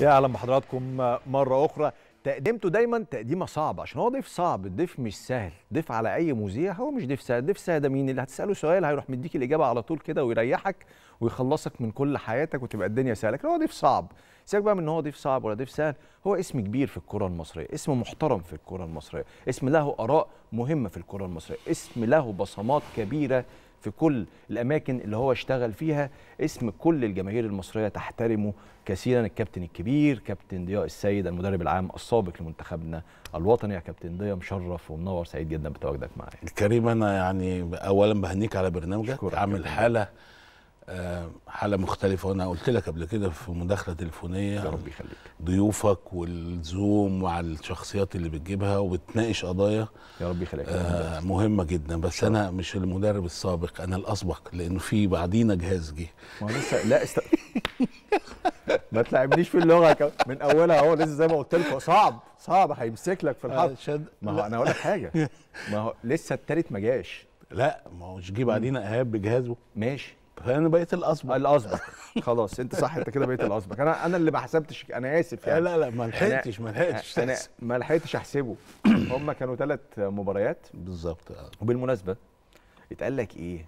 يا اهلا بحضراتكم آه، مره اخرى تقديمته دايما تقديمه صعبه عشان هو ضيف صعب الضيف مش سهل ضيف على اي مذيع هو مش ضيف سهل ضيف سهل ده مين اللي هتساله سؤال هيروح مديك الاجابه على طول كده ويريحك ويخلصك من كل حياتك وتبقى الدنيا سهله لكن هو ضيف صعب سيبك بقى من ان هو ضيف صعب ولا ضيف سهل هو اسم كبير في الكره المصريه اسم محترم في الكره المصريه اسم له اراء مهمه في الكره المصريه اسم له بصمات كبيره في كل الاماكن اللي هو اشتغل فيها اسم كل الجماهير المصريه تحترمه كثيرا الكابتن الكبير كابتن ضياء السيد المدرب العام السابق لمنتخبنا الوطني يا كابتن ضياء مشرف ومنور سعيد جدا بتواجدك معايا الكريم انا يعني اولا بهنيك على برنامجك عامل حاله آه، حالة مختلفة وأنا قلت لك قبل كده في مداخلة تليفونية يا رب يخليك ضيوفك والزوم مع الشخصيات اللي بتجيبها وبتناقش قضايا يا رب يخليك آه مهمة جدا بس شرب. أنا مش المدرب السابق أنا الأسبق لأنه في بعدينا جهاز جه ما لسه لا است... ما تلعبنيش في اللغة من أولها هو لسه زي ما قلت لكم صعب صعب هيمسك لك في الحرب آه، شد... ما هو أنا أقول لك حاجة ما هو لسه التالت ما جاش لا ما هو مش جه بعدينا إيهاب بجهازه ماشي انا بقيت الاسبق الاسبق خلاص انت صح انت كده بقيت الاسبق انا انا اللي ما حسبتش انا اسف يعني لا لا ما لحقتش ما لحقتش انا ما لحقتش احسبه هم كانوا ثلاث مباريات بالظبط اه وبالمناسبه اتقال لك ايه؟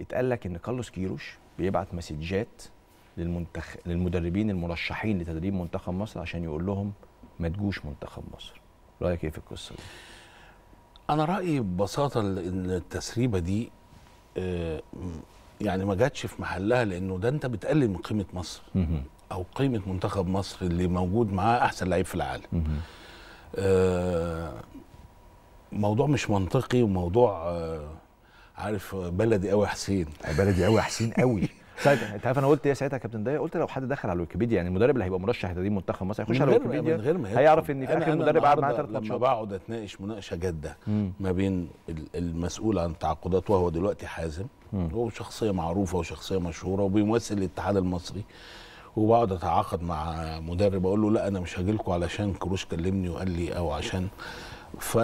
اتقال لك ان كارلوس كيروش بيبعت مسجات للمنتخ... للمدربين المرشحين لتدريب منتخب مصر عشان يقول لهم ما تجوش منتخب مصر رايك ايه في القصه دي انا رايي ببساطه ان التسريبه دي آه، يعني ما جاتش في محلها لانه ده انت بتقلل من قيمه مصر او قيمه منتخب مصر اللي موجود معاه احسن لعيب في العالم آه موضوع مش منطقي وموضوع آه عارف آه، بلدي قوي حسين بلدي قوي حسين قوي ساعتها انت عارف انا قلت ايه ساعتها يا كابتن ضيا قلت لو حد دخل على الويكيبيديا يعني المدرب اللي هيبقى مرشح لتدريب منتخب مصر هيخش على الويكيبيديا من غير ما هيعرف ان في اخر مدرب قعد معاه ثلاث ماتشات لما بقعد اتناقش مناقشه جاده ما بين المسؤول عن التعاقدات وهو دلوقتي حازم مم. هو شخصيه معروفه وشخصيه مشهوره وبيمثل الاتحاد المصري وبقعد اتعاقد مع مدرب اقول له لا انا مش هاجي لكم علشان كروش كلمني وقال لي او عشان ف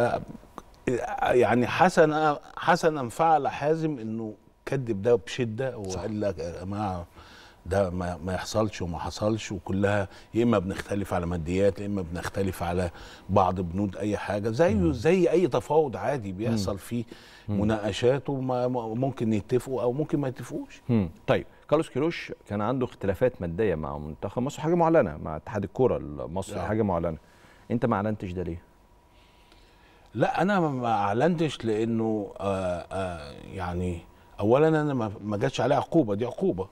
يعني حسن حسنا فعل حازم انه كذب ده بشده وقال لك يا جماعه ده ما, ما يحصلش وما حصلش وكلها يا اما بنختلف على ماديات يا اما بنختلف على بعض بنود اي حاجه زي مم. زي اي تفاوض عادي بيحصل مم. فيه مناقشات وممكن يتفقوا او ممكن ما يتفقوش طيب كارلوس كيروش كان عنده اختلافات ماديه مع منتخب مصر حاجه معلنه مع اتحاد الكوره المصري نعم. حاجه معلنه انت ما اعلنتش ده ليه؟ لا انا ما اعلنتش لانه آآ آه، آآ آه، يعني اولا انا ما جاتش عليها عقوبه دي عقوبه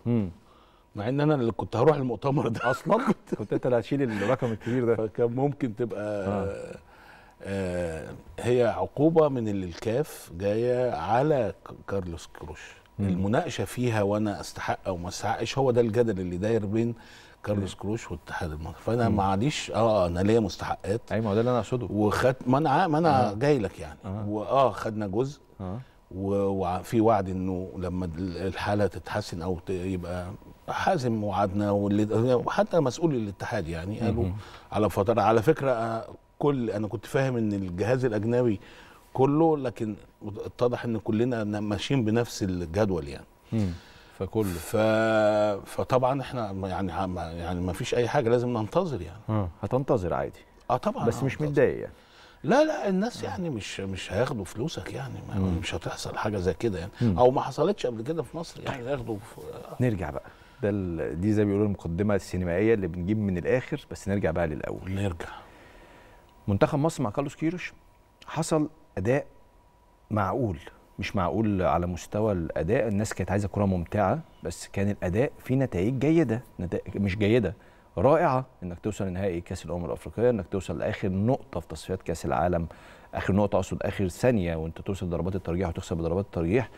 مع ان انا اللي كنت هروح المؤتمر ده اصلا كنت انت اللي هتشيل الرقم الكبير ده فكان ممكن تبقى آه. آه، هي عقوبه من اللي الكاف جايه على كارلوس كروش مم. المناقشه فيها وانا استحق او ما استحقش هو ده الجدل اللي داير بين كارلوس كروش والاتحاد المصري فانا معليش آه،, اه انا ليا مستحقات ايوه ده اللي انا اقصده وخدت ما انا ما انا آه. جاي لك يعني آه. واه خدنا جزء آه. وفي وعد انه لما الحاله تتحسن او يبقى حازم وعدنا وحتى مسؤول الاتحاد يعني قالوا على فتره على فكره آه، كل انا كنت فاهم ان الجهاز الاجنبي كله لكن اتضح ان كلنا ماشيين بنفس الجدول يعني فكل فكله ف... فطبعا احنا يعني يعني ما فيش اي حاجه لازم ننتظر يعني آه، هتنتظر عادي اه طبعا بس مش متضايق يعني لا لا الناس يعني مش مش هياخدوا فلوسك يعني مش هتحصل حاجه زي كده يعني او ما حصلتش قبل كده في مصر يعني هياخدوا نرجع بقى ده دي زي ما بيقولوا المقدمه السينمائيه اللي بنجيب من الاخر بس نرجع بقى للاول نرجع منتخب مصر مع كارلوس كيروش حصل اداء معقول مش معقول على مستوى الاداء الناس كانت عايزه كره ممتعه بس كان الاداء في نتائج جيده نتائج مش جيده رائعه انك توصل لنهائي كاس الامم الافريقيه انك توصل لاخر نقطه في تصفيات كاس العالم اخر نقطه اقصد اخر ثانيه وانت توصل ضربات الترجيح وتكسب بضربات الترجيح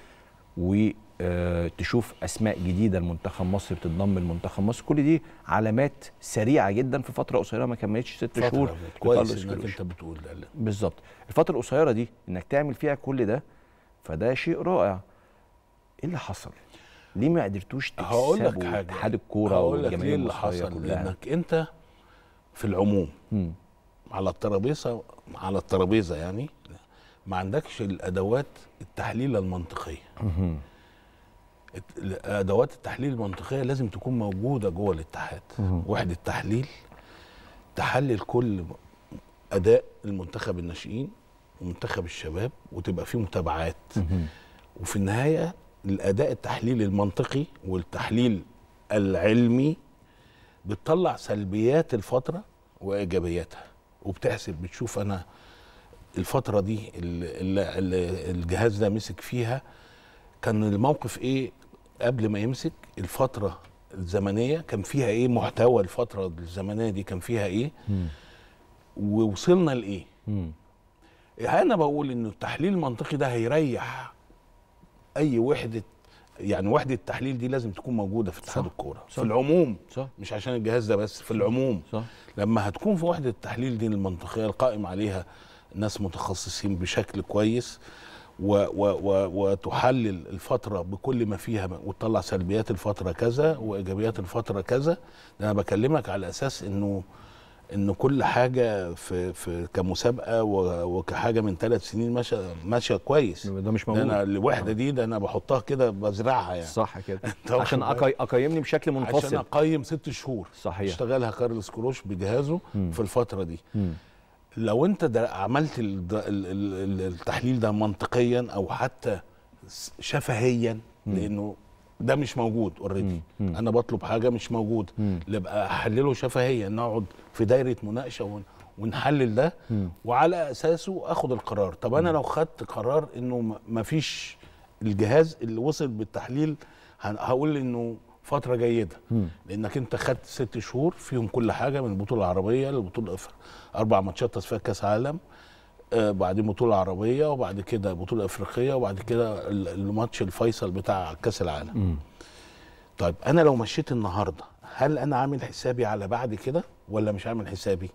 وتشوف آه، اسماء جديده لمنتخب مصر بتنضم لمنتخب مصر كل دي علامات سريعه جدا في فتره قصيره ما كملتش ست شهور كويس انك انت بتقول ده بالظبط الفتره القصيره دي انك تعمل فيها كل ده فده شيء رائع ايه اللي حصل ليه ما قدرتوش تكسبوا اتحاد الكوره والجماهير اللي حصل كلها. لانك انت في العموم م. على الترابيزه على الترابيزه يعني ما عندكش الادوات التحليل المنطقيه ادوات التحليل المنطقيه لازم تكون موجوده جوه الاتحاد وحده تحليل تحلل كل اداء المنتخب الناشئين ومنتخب الشباب وتبقى فيه متابعات وفي النهايه الاداء التحليلي المنطقي والتحليل العلمي بتطلع سلبيات الفتره وايجابياتها وبتحسب بتشوف انا الفتره دي اللي الجهاز ده مسك فيها كان الموقف ايه قبل ما يمسك الفتره الزمنيه كان فيها ايه محتوى الفتره الزمنيه دي كان فيها ايه ووصلنا لايه يعني انا بقول ان التحليل المنطقي ده هيريح اي وحده يعني وحده التحليل دي لازم تكون موجوده في اتحاد الكوره في العموم صح مش عشان الجهاز ده بس في العموم صح لما هتكون في وحده التحليل دي المنطقيه القائم عليها ناس متخصصين بشكل كويس و و و وتحلل الفتره بكل ما فيها وتطلع سلبيات الفتره كذا وايجابيات الفتره كذا ده انا بكلمك على اساس انه ان كل حاجه في, في كمسابقه وكحاجه من ثلاث سنين ماشيه ماشيه كويس ده مش موجود ده انا الوحده آه. دي ده انا بحطها كده بزرعها يعني صح كده عشان اقيمني بشكل منفصل عشان اقيم ست شهور صحيح اشتغلها كارلس كروش بجهازه مم. في الفتره دي مم. لو انت ده عملت التحليل ده منطقيا او حتى شفهيا لانه ده مش موجود اوريدي انا بطلب حاجه مش موجوده لبقى احلله شفهيا نقعد في دايره مناقشه ونحلل ده وعلى اساسه اخد القرار طب انا لو خدت قرار انه مفيش الجهاز اللي وصل بالتحليل هقول انه فتره جيده لانك انت خدت ست شهور فيهم كل حاجه من البطوله العربيه للبطوله الافريقيه اربع ماتشات تصفيات كاس عالم بعدين بطوله عربيه وبعد كده بطوله افريقيه وبعد كده الماتش الفيصل بتاع كاس العالم طيب انا لو مشيت النهارده هل انا عامل حسابي على بعد كده ولا مش عامل حسابي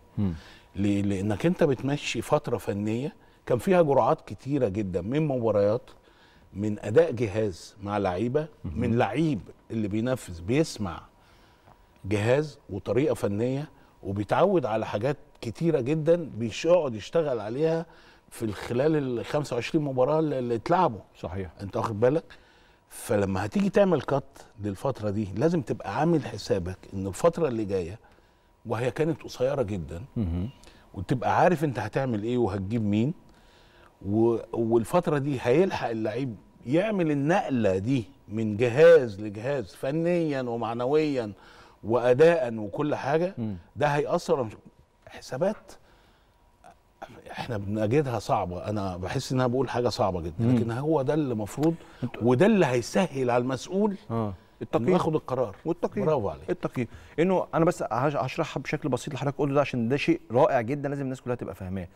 ليه؟ لانك انت بتمشي فتره فنيه كان فيها جرعات كتيره جدا من مباريات من اداء جهاز مع لعيبه من لعيب اللي بينفذ بيسمع جهاز وطريقه فنيه وبيتعود على حاجات كتيره جدا بيقعد يشتغل عليها في خلال ال 25 مباراه اللي اتلعبوا صحيح انت واخد بالك فلما هتيجي تعمل كات للفتره دي لازم تبقى عامل حسابك ان الفتره اللي جايه وهي كانت قصيره جدا وتبقى عارف انت هتعمل ايه وهتجيب مين و... والفتره دي هيلحق اللعيب يعمل النقله دي من جهاز لجهاز فنيا ومعنويا واداء وكل حاجه ده هياثر حسابات احنا بنجدها صعبه انا بحس انها بقول حاجه صعبه جدا لكن هو ده اللي المفروض وده اللي هيسهل على المسؤول آه. التقييم ياخد القرار والتقييم برافو عليك التقييم انه انا بس هشرحها بشكل بسيط لحضرتك قول ده عشان ده شيء رائع جدا لازم الناس كلها تبقى فاهماه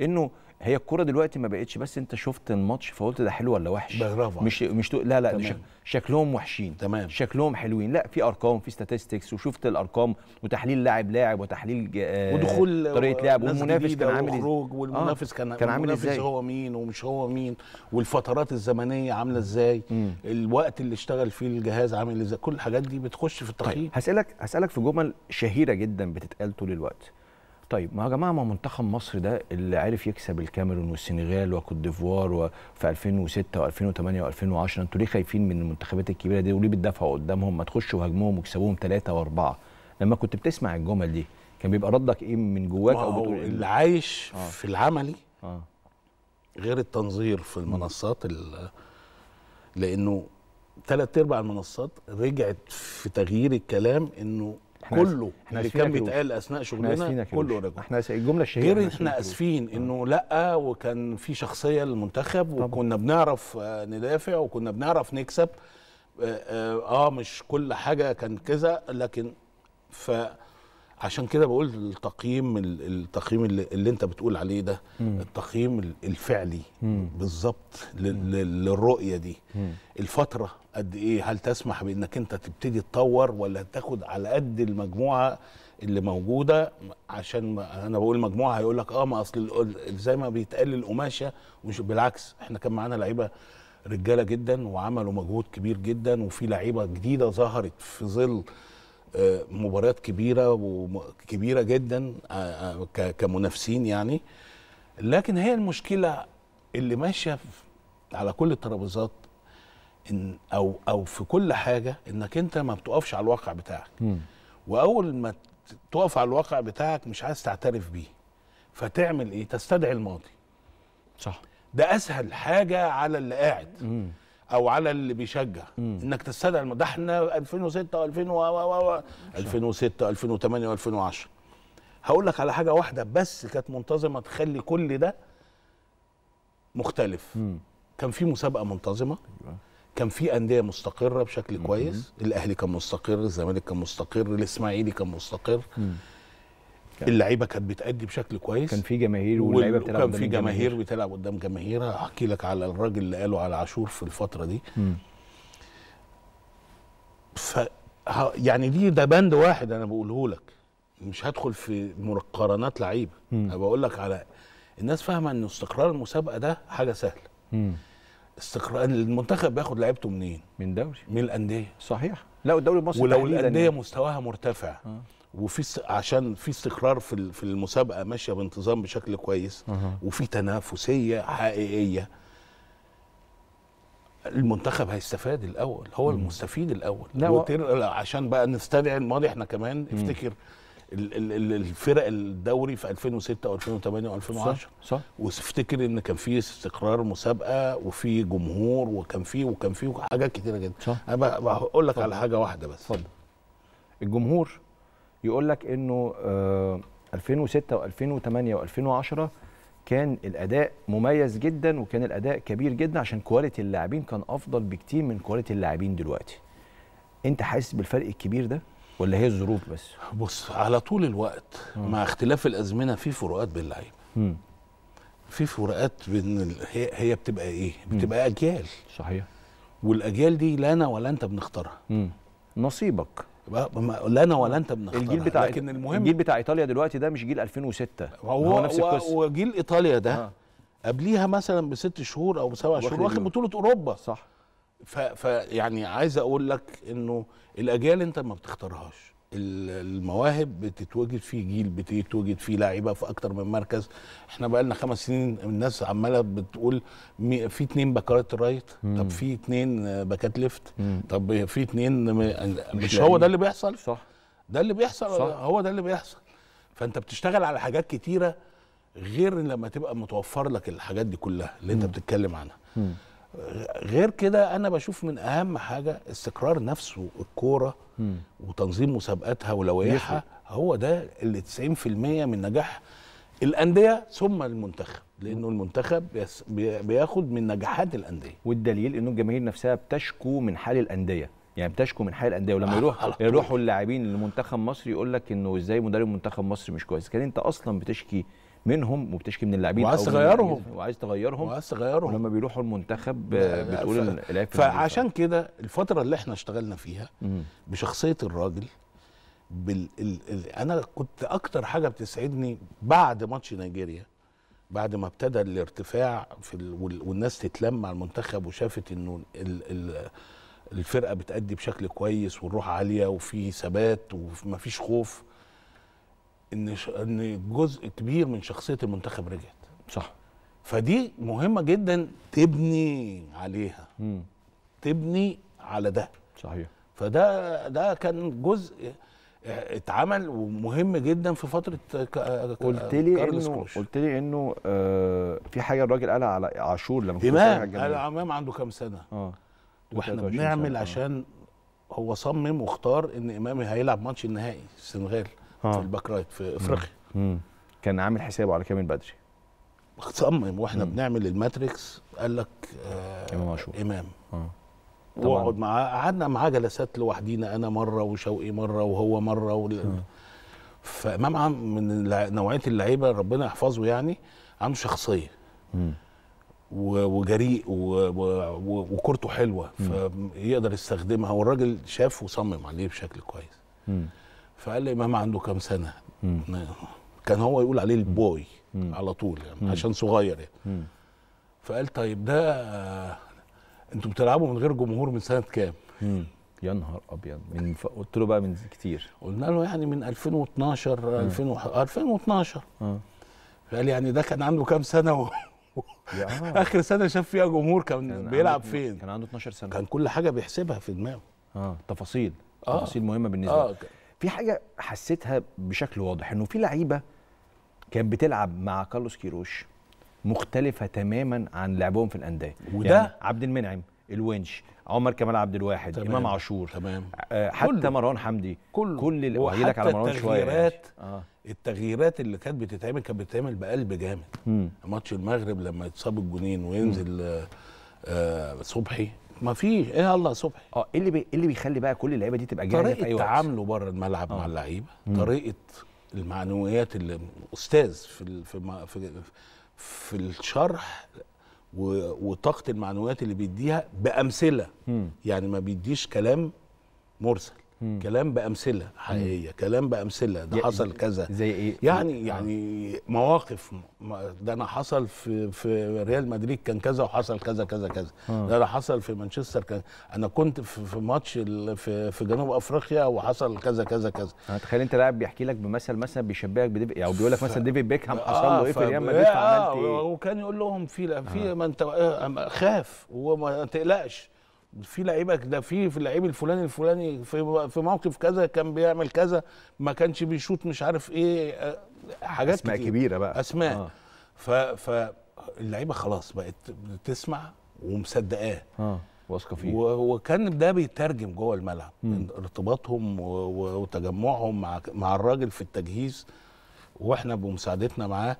انه هي الكوره دلوقتي ما بقتش بس انت شفت الماتش فقلت ده حلو ولا وحش برافو مش مش لا لا شكلهم وحشين تمام شكلهم حلوين لا في ارقام في ستاتستكس وشفت الارقام وتحليل لاعب لاعب وتحليل آه ودخول طريقه لعب والمنافس كان عامل ازاي آه، والمنافس آه كان, كان عامل ازاي هو مين ومش هو مين والفترات الزمنيه عامله ازاي الوقت اللي اشتغل فيه الجهاز عامل ازاي كل الحاجات دي بتخش في التقييم طيب. هسالك هسالك في جمل شهيره جدا بتتقال طول الوقت طيب ما يا جماعه ما منتخب مصر ده اللي عرف يكسب الكاميرون والسنغال وكوت ديفوار في 2006 و2008 و2010 انتوا ليه خايفين من المنتخبات الكبيره دي وليه بتدافعوا قدامهم ما تخشوا هجمهم وكسبوهم ثلاثه واربعه لما كنت بتسمع الجمل دي كان بيبقى ردك ايه من جواك او بتقول إيه؟ اللي عايش آه. في العملي آه. غير التنظير في المنصات لانه ثلاث ارباع المنصات رجعت في تغيير الكلام انه كله احنا اللي كان بيتقال اثناء شغلنا كله رجع احنا الجمله الشهيره غير احنا اسفين انه لا وكان في شخصيه للمنتخب وكنا بنعرف آه، ندافع وكنا بنعرف نكسب آه،, آه،, اه مش كل حاجه كان كذا لكن ف عشان كده بقول التقييم التقييم اللي, اللي انت بتقول عليه ده مم. التقييم الفعلي بالظبط للرؤيه دي مم. الفتره قد ايه هل تسمح بانك انت تبتدي تطور ولا تاخد على قد المجموعه اللي موجوده عشان انا بقول مجموعه هيقول لك اه ما اصل زي ما بيتقال القماشه مش بالعكس احنا كان معانا لعيبه رجاله جدا وعملوا مجهود كبير جدا وفي لعيبه جديده ظهرت في ظل مباريات كبيره وكبيره جدا آه، آه، كمنافسين يعني لكن هي المشكله اللي ماشيه على كل الترابيزات إن او او في كل حاجه انك انت ما بتقفش على الواقع بتاعك م. واول ما تقف على الواقع بتاعك مش عايز تعترف بيه فتعمل ايه تستدعي الماضي صح ده اسهل حاجه على اللي قاعد م. او على اللي بيشجع مم. انك تستدعي ده احنا 2006 و2000 و 2006 2008 و2010 هقول لك على حاجه واحده بس كانت منتظمه تخلي كل ده مختلف مم. كان في مسابقه منتظمه أيوة. كان في انديه مستقره بشكل مم. كويس الاهلي كان مستقر الزمالك كان مستقر الاسماعيلي كان مستقر مم. اللعيبه كانت بتأدي بشكل كويس كان في جماهير واللعيبه بتلعب قدام في جماهير بتلعب قدام جماهيرها احكي لك على الراجل اللي قاله على عاشور في الفتره دي ف يعني دي ده بند واحد انا بقوله لك مش هدخل في مقارنات لعيبه انا بقول لك على الناس فاهمه ان استقرار المسابقه ده حاجه سهله استقرار المنتخب بياخد لعيبته منين؟ من دوري من الانديه صحيح لا والدوري المصري ولو الانديه يعني. مستواها مرتفع آه. وفي عشان في استقرار في في المسابقه ماشيه بانتظام بشكل كويس وفي تنافسيه حقيقيه المنتخب هيستفاد الاول هو المستفيد الاول وتر... عشان بقى نستدعي الماضي احنا كمان افتكر الفرق الدوري في 2006 و2008 و2010 صح, صح. وافتكر ان كان في استقرار مسابقه وفي جمهور وكان في وكان في حاجات كتيره جدا صح. انا بقول لك على حاجه واحده بس اتفضل الجمهور يقول لك انه 2006 و2008 و2010 كان الاداء مميز جدا وكان الاداء كبير جدا عشان كواليتي اللاعبين كان افضل بكتير من كواليتي اللاعبين دلوقتي انت حاسس بالفرق الكبير ده ولا هي الظروف بس بص على طول الوقت مم. آه. مع اختلاف الازمنه في فروقات بين اللعيبه في فروقات بين هي هي بتبقى ايه بتبقى اجيال صحيح والاجيال دي لا انا ولا انت بنختارها مم. نصيبك لا انا ولا انت بنختار الجيل بتاع لكن المهم الجيل بتاع ايطاليا دلوقتي ده مش جيل 2006 هو, هو نفس القصه وجيل ايطاليا ده آه. قبليها مثلا بست شهور او بسبع شهور واخد بطوله اوروبا صح فيعني عايز اقول لك انه الاجيال انت ما بتختارهاش المواهب بتتوجد فيه جيل بتتوجد فيه لاعيبه في اكتر من مركز احنا بقى لنا خمس سنين الناس عماله بتقول في اتنين باكات رايت طب في اتنين باكات ليفت طب في اتنين مش هو ده اللي بيحصل صح ده اللي بيحصل صح. هو ده اللي بيحصل فانت بتشتغل على حاجات كتيره غير لما تبقى متوفر لك الحاجات دي كلها اللي انت بتتكلم عنها مم. غير كده انا بشوف من اهم حاجه استقرار نفسه الكوره وتنظيم مسابقاتها ولوائحها هو ده اللي 90% من نجاح الانديه ثم المنتخب لانه المنتخب بياخد من نجاحات الانديه والدليل انه الجماهير نفسها بتشكو من حال الانديه يعني بتشكو من حال الانديه ولما يروح يروحوا اللاعبين لمنتخب مصر يقول لك انه ازاي مدرب منتخب مصر مش كويس كان انت اصلا بتشكي منهم وبتشكي من اللاعبين وعايز تغيرهم وعايز تغيرهم وعايز تغيرهم ولما بيروحوا المنتخب بتقول ف... فعشان كده الفتره اللي احنا اشتغلنا فيها مم. بشخصيه الراجل بال... ال... ال... انا كنت اكتر حاجه بتسعدني بعد ماتش نيجيريا بعد ما ابتدى الارتفاع في ال... والناس تتلم على المنتخب وشافت انه ال... ال... الفرقه بتأدي بشكل كويس والروح عاليه وفي ثبات ومفيش خوف ان ان جزء كبير من شخصيه المنتخب رجعت صح فدي مهمه جدا تبني عليها مم. تبني على ده صحيح فده ده كان جزء آه، اتعمل ومهم جدا في فتره آه، آه، كا قلت لي انه قلت لي انه في حاجه الراجل قالها على عاشور لما كنت امام قال امام عنده كام سنه اه واحنا بنعمل عشان هو صمم واختار ان امامي هيلعب ماتش النهائي السنغال في الباك رايت في افريقيا كان عامل حسابه على كامل بدري صمم واحنا مم. بنعمل الماتريكس قال لك آه امام عاشور امام اه واقعد معاه قعدنا معاه جلسات لوحدينا انا مره وشوقي مره وهو مره وال... فامام فامام من نوعيه اللعيبه ربنا يحفظه يعني عنده شخصيه و... وجريء وكورته حلوه فيقدر يستخدمها والراجل شاف وصمم عليه بشكل كويس مم. فقال لي امام عنده كام سنه مم. كان هو يقول عليه البوي مم. على طول يعني عشان صغير يعني فقال طيب ده انتوا بتلعبوا من غير جمهور من سنه كام؟ يا نهار ابيض من ف... قلت له بقى من كتير قلنا له يعني من 2012 2000 و... 2012 اه فقال يعني ده كان عنده كام سنه و... آه. اخر سنه شاف فيها جمهور كان, كان بيلعب فين؟ كان عنده 12 سنه كان كل حاجه بيحسبها في دماغه اه تفاصيل آه. تفاصيل مهمه بالنسبه آه. في حاجه حسيتها بشكل واضح انه في لعيبه كانت بتلعب مع كارلوس كيروش مختلفه تماما عن لعبهم في الانديه وده يعني عبد المنعم الونش عمر كمال عبد الواحد تمام. امام عاشور تمام آه حتى كله. مروان حمدي كله. كل اللي هجيلك لك على مروان شويه يعني. آه. التغييرات اللي كانت بتتعمل كانت بتتعمل بقلب جامد ماتش المغرب لما يتصاب الجنين وينزل آه،, آه صبحي ما فيش ايه الله صبحي اه ايه اللي بي... إيه اللي بيخلي بقى كل اللعيبه دي تبقى جاهزه في اي وقت تعامله بره الملعب آه. مع اللعيبه طريقه المعنويات اللي استاذ في ال... في, ما... في في الشرح و... وطاقه المعنويات اللي بيديها بامثله مم. يعني ما بيديش كلام مرسل مم. كلام بامثله حقيقيه مم. كلام بامثله ده إيه؟ حصل كذا زي ايه يعني آه. يعني مواقف ده انا حصل في في ريال مدريد كان كذا وحصل كذا كذا كذا مم. آه. ده انا حصل في مانشستر كان انا كنت في, في ماتش في, في جنوب افريقيا وحصل كذا كذا كذا آه، تخيل انت لاعب بيحكي لك بمثل مثلا بيشبهك بديف او بيقول لك مثلا ديفيد بيكهام حصل له ايه في ريال مدريد عملت ايه وكان يقول لهم في في ما انت خاف وما تقلقش في لعيبه ده في في اللعيب الفلاني الفلاني في في موقف كذا كان بيعمل كذا ما كانش بيشوط مش عارف ايه آه، حاجات اسماء كتير. كبيره بقى اسماء آه. ف فاللعيبه خلاص بقت بتسمع ومصدقاه اه واثقه فيه وكان ده بيترجم جوه الملعب ارتباطهم وتجمعهم مع مع الراجل في التجهيز واحنا بمساعدتنا معاه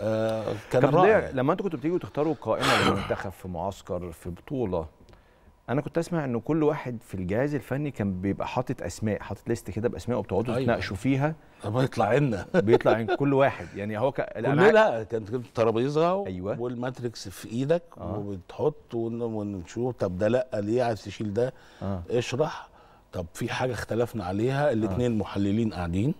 آه كان رائع يعني. لما انتوا كنتوا بتيجوا تختاروا قائمه للمنتخب في معسكر في بطوله انا كنت اسمع ان كل واحد في الجهاز الفني كان بيبقى حاطط اسماء حاطط ليست كده باسماء وبتقعدوا أيوة. تناقشوا فيها يطلع عنا بيطلع عن كل واحد يعني هو ك... لا كانت ترابيزه أيوة. والماتريكس في ايدك آه. وبتحط ونشوف طب ده لا ليه عايز تشيل ده آه. اشرح طب في حاجه اختلفنا عليها الاثنين آه. محللين قاعدين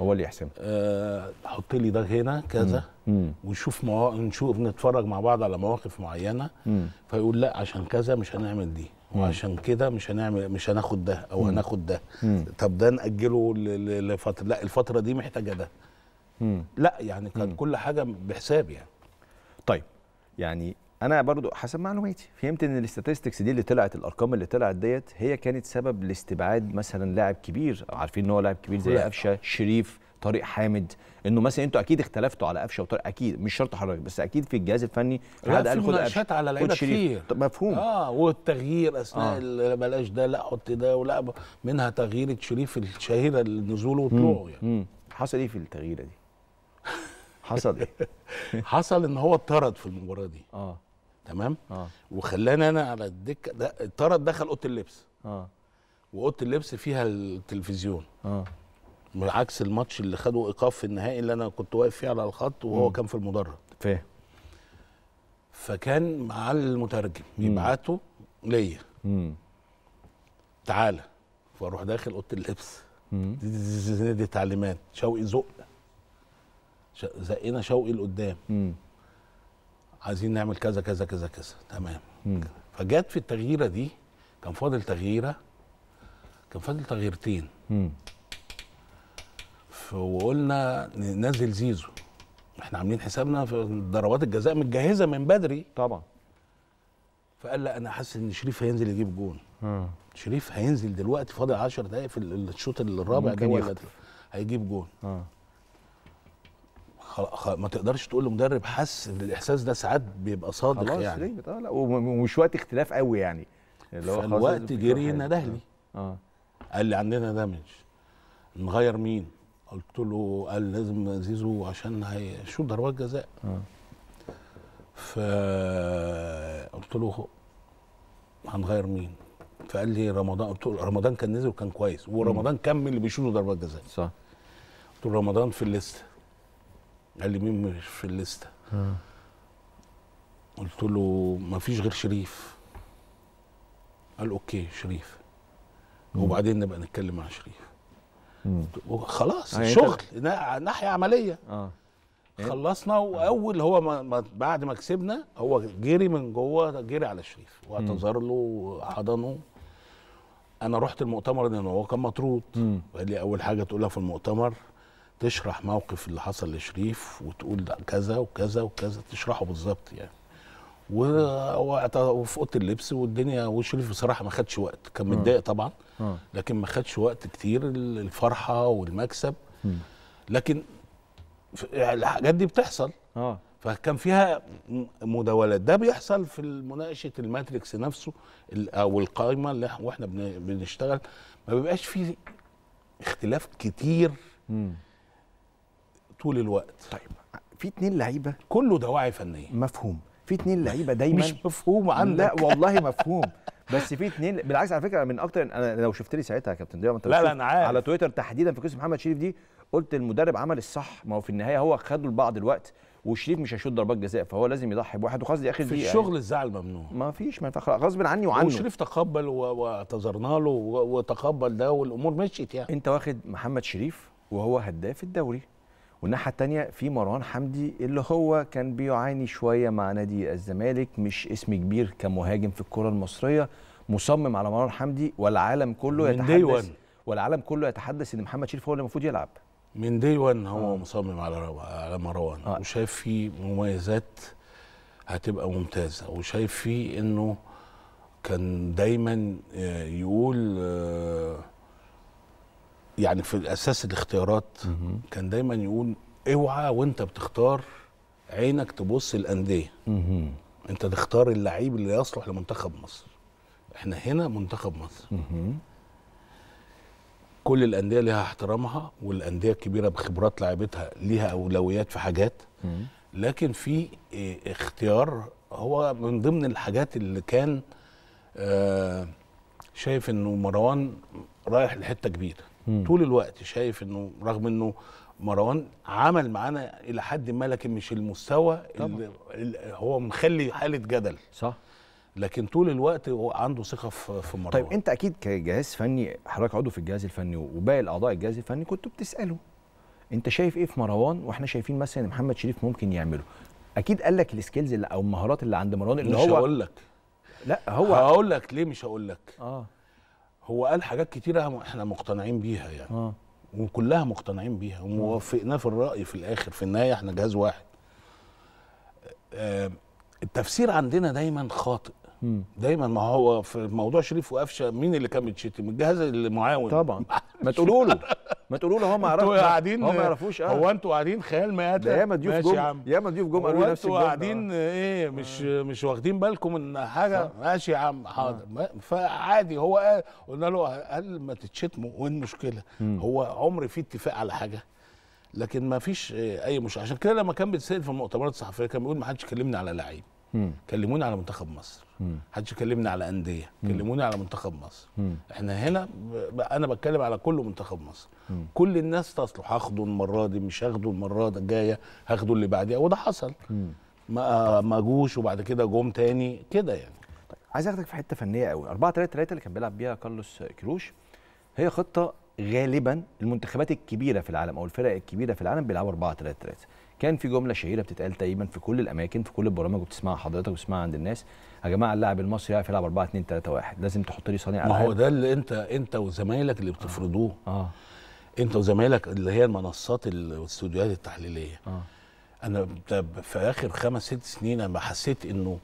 هو اللي يحسم أه حط لي ده هنا كذا مم. ونشوف موا... نشوف نتفرج مع بعض على مواقف معينه مم. فيقول لا عشان كذا مش هنعمل دي وعشان كده مش هنعمل مش هناخد ده او مم. هناخد ده مم. طب ده ناجله لفتره لا الفتره دي محتاجه ده مم. لا يعني كانت كل حاجه بحساب يعني طيب يعني انا برضو حسب معلوماتي فهمت ان الاستاتستكس دي اللي طلعت الارقام اللي طلعت ديت هي كانت سبب لاستبعاد مثلا لاعب كبير عارفين ان هو لاعب كبير زي قفشه شريف طارق حامد انه مثلا انتوا اكيد اختلفتوا على قفشه وطارق اكيد مش شرط حضرتك بس اكيد في الجهاز الفني حد قال خد قفشه على لعيبه كتير مفهوم اه والتغيير اثناء آه. بلاش ده لا حط ده ولا منها تغيير شريف الشهيره نزوله وطلوعه يعني حصل ايه في التغييره دي؟ حصل ايه؟ حصل ان هو اتطرد في المباراه دي اه تمام؟ اه وخلاني انا على الدكه ده اتطرد دخل اوضه اللبس اه واوضه اللبس فيها التلفزيون اه بالعكس الماتش اللي خده ايقاف في النهائي اللي انا كنت واقف فيه على الخط وهو مم. كان في المدرج فاهم فكان مع المترجم يبعته ليا تعالى فاروح داخل اوضه اللبس دي, دي, دي, دي تعليمات شوقي زق زقينا شوقي لقدام عايزين نعمل كذا كذا كذا كذا تمام فجت في التغييره دي كان فاضل تغييره كان فاضل تغييرتين وقلنا ننزل زيزو احنا عاملين حسابنا في ضربات الجزاء متجهزه من بدري طبعا فقال لا انا حاسس ان شريف هينزل يجيب جون مم. آه. شريف هينزل دلوقتي فاضل 10 دقائق في الشوط الرابع ده هيجيب جون آه. ما تقدرش تقول لمدرب حس ان الاحساس ده ساعات بيبقى صادق خلاص يعني خلاص اه طيب، لا ومش وقت اختلاف قوي يعني اللي هو وقت جري ندهلي اه قال لي عندنا دامج نغير مين قلت له قال لازم زيزو عشان هيشوط ضربات جزاء اه فقلت له هنغير مين فقال لي رمضان قلت له رمضان كان نزل وكان كويس ورمضان كمل اللي بيشوط ضربات جزاء صح قلت له رمضان في الليسته قال لي مين مش في الليسته آه. قلت له ما فيش غير شريف قال اوكي شريف مم. وبعدين نبقى نتكلم مع شريف خلاص يعني شغل ناحيه عمليه اه يعني خلصنا واول هو ما بعد ما كسبنا هو جري من جوه جري على شريف واعتذر له وحضنه انا رحت المؤتمر ده هو كان مطرود قال لي اول حاجه تقولها في المؤتمر تشرح موقف اللي حصل لشريف وتقول ده كذا وكذا وكذا تشرحه بالظبط يعني وفي اوضه اللبس والدنيا وشريف بصراحه ما خدش وقت كان آه. متضايق طبعا آه. لكن ما خدش وقت كتير الفرحه والمكسب لكن الحاجات دي بتحصل آه. فكان فيها مداولات ده بيحصل في مناقشه الماتريكس نفسه او القائمه اللي واحنا بنشتغل ما بيبقاش فيه اختلاف كتير مم. طول الوقت طيب في اتنين لعيبه كله دواعي فنيه مفهوم في اتنين لعيبه دايما مش مفهوم عندك لا والله مفهوم بس في اتنين بالعكس على فكره من اكتر انا لو شفت لي ساعتها يا كابتن انت لا لا انا عارف على تويتر تحديدا في قصه محمد شريف دي قلت المدرب عمل الصح ما هو في النهايه هو خده لبعض الوقت وشريف مش هيشوط ضربات جزاء فهو لازم يضحي بواحد وخلاص دي اخر دقيقه في الشغل يعني. الزعل ممنوع ما فيش ما ينفعش غصب عني وعنه وشريف تقبل واعتذرنا له وتقبل ده والامور مشيت يعني انت واخد محمد شريف وهو هداف الدوري والناحيه الثانيه في مروان حمدي اللي هو كان بيعاني شويه مع نادي الزمالك مش اسم كبير كمهاجم في الكره المصريه مصمم على مروان حمدي والعالم كله يتحدث والعالم كله يتحدث ان محمد شريف هو اللي المفروض يلعب من دي وان هو آه. مصمم على على مروان آه. وشايف فيه مميزات هتبقى ممتازه وشايف فيه انه كان دايما آه، يقول آه، يعني في الاساس الاختيارات كان دايما يقول اوعى وانت بتختار عينك تبص الانديه انت تختار اللعيب اللي يصلح لمنتخب مصر احنا هنا منتخب مصر كل الانديه ليها احترامها والانديه الكبيره بخبرات لاعبتها ليها اولويات في حاجات لكن في آه، اختيار هو من ضمن الحاجات اللي كان آه، شايف انه مروان رايح لحته كبيره مم. طول الوقت شايف انه رغم انه مروان عمل معانا الى حد ما لكن مش المستوى اللي هو مخلي حاله جدل صح لكن طول الوقت هو عنده ثقه في مروان طيب انت اكيد كجهاز فني حضرتك عضو في الجهاز الفني وباقي الاعضاء الجهاز الفني كنتوا بتساله انت شايف ايه في مروان واحنا شايفين مثلا محمد شريف ممكن يعمله اكيد قال لك السكيلز اللي او المهارات اللي عند مروان اللي مش هو هقول لك لا هو هقول لك ليه مش هقول لك اه هو قال حاجات كتيره احنا مقتنعين بيها يعني آه. وكلها مقتنعين بيها ووافقناه في الراي في الاخر في النهايه احنا جهاز واحد آه التفسير عندنا دايما خاطئ دايما ما هو في موضوع شريف وقفشه مين اللي كان بيتشتم الجهاز المعاون طبعا ما تقولوا له ما تقولوا له هو ما يعرفش قاعدين هو ما يعرفوش اه هو انتوا قاعدين خيال ده ياما ضيوف جم ياما ضيوف جم قالوا نفس الجمله قاعدين ايه مش آه. مش واخدين بالكم من حاجه آه. ماشي يا عم حاضر آه. فعادي هو قلنا له قال ما تتشتموا وايه المشكله هو عمر في اتفاق على حاجه لكن ما فيش اي مشكله عشان كده لما كان بيتسال في المؤتمرات الصحفيه كان بيقول ما حدش كلمني على لعيب مم. على منتخب مصر حدش كلمني على انديه كلموني على منتخب مصر مم. احنا هنا ب... انا بتكلم على كل منتخب مصر مم. كل الناس تصلح هاخده المره دي مش هاخده المره الجايه هاخده اللي بعديها وده حصل ما ما جوش وبعد كده جم تاني كده يعني طيب عايز اخدك في حته فنيه قوي 4 3 3 اللي كان بيلعب بيها كارلوس كيروش هي خطه غالبا المنتخبات الكبيره في العالم او الفرق الكبيره في العالم بيلعبوا 4 3 3 كان في جمله شهيره بتتقال تقريبا في كل الاماكن في كل البرامج وبتسمعها حضرتك وبتسمعها عند الناس يا جماعه اللاعب المصري يعرف يلعب 4 2 3 1 لازم تحط لي صانع ما هو ده اللي انت انت وزمايلك اللي بتفرضوه آه. آه. انت وزمايلك اللي هي المنصات والاستوديوهات التحليليه آه. انا في اخر خمس ست سنين انا حسيت انه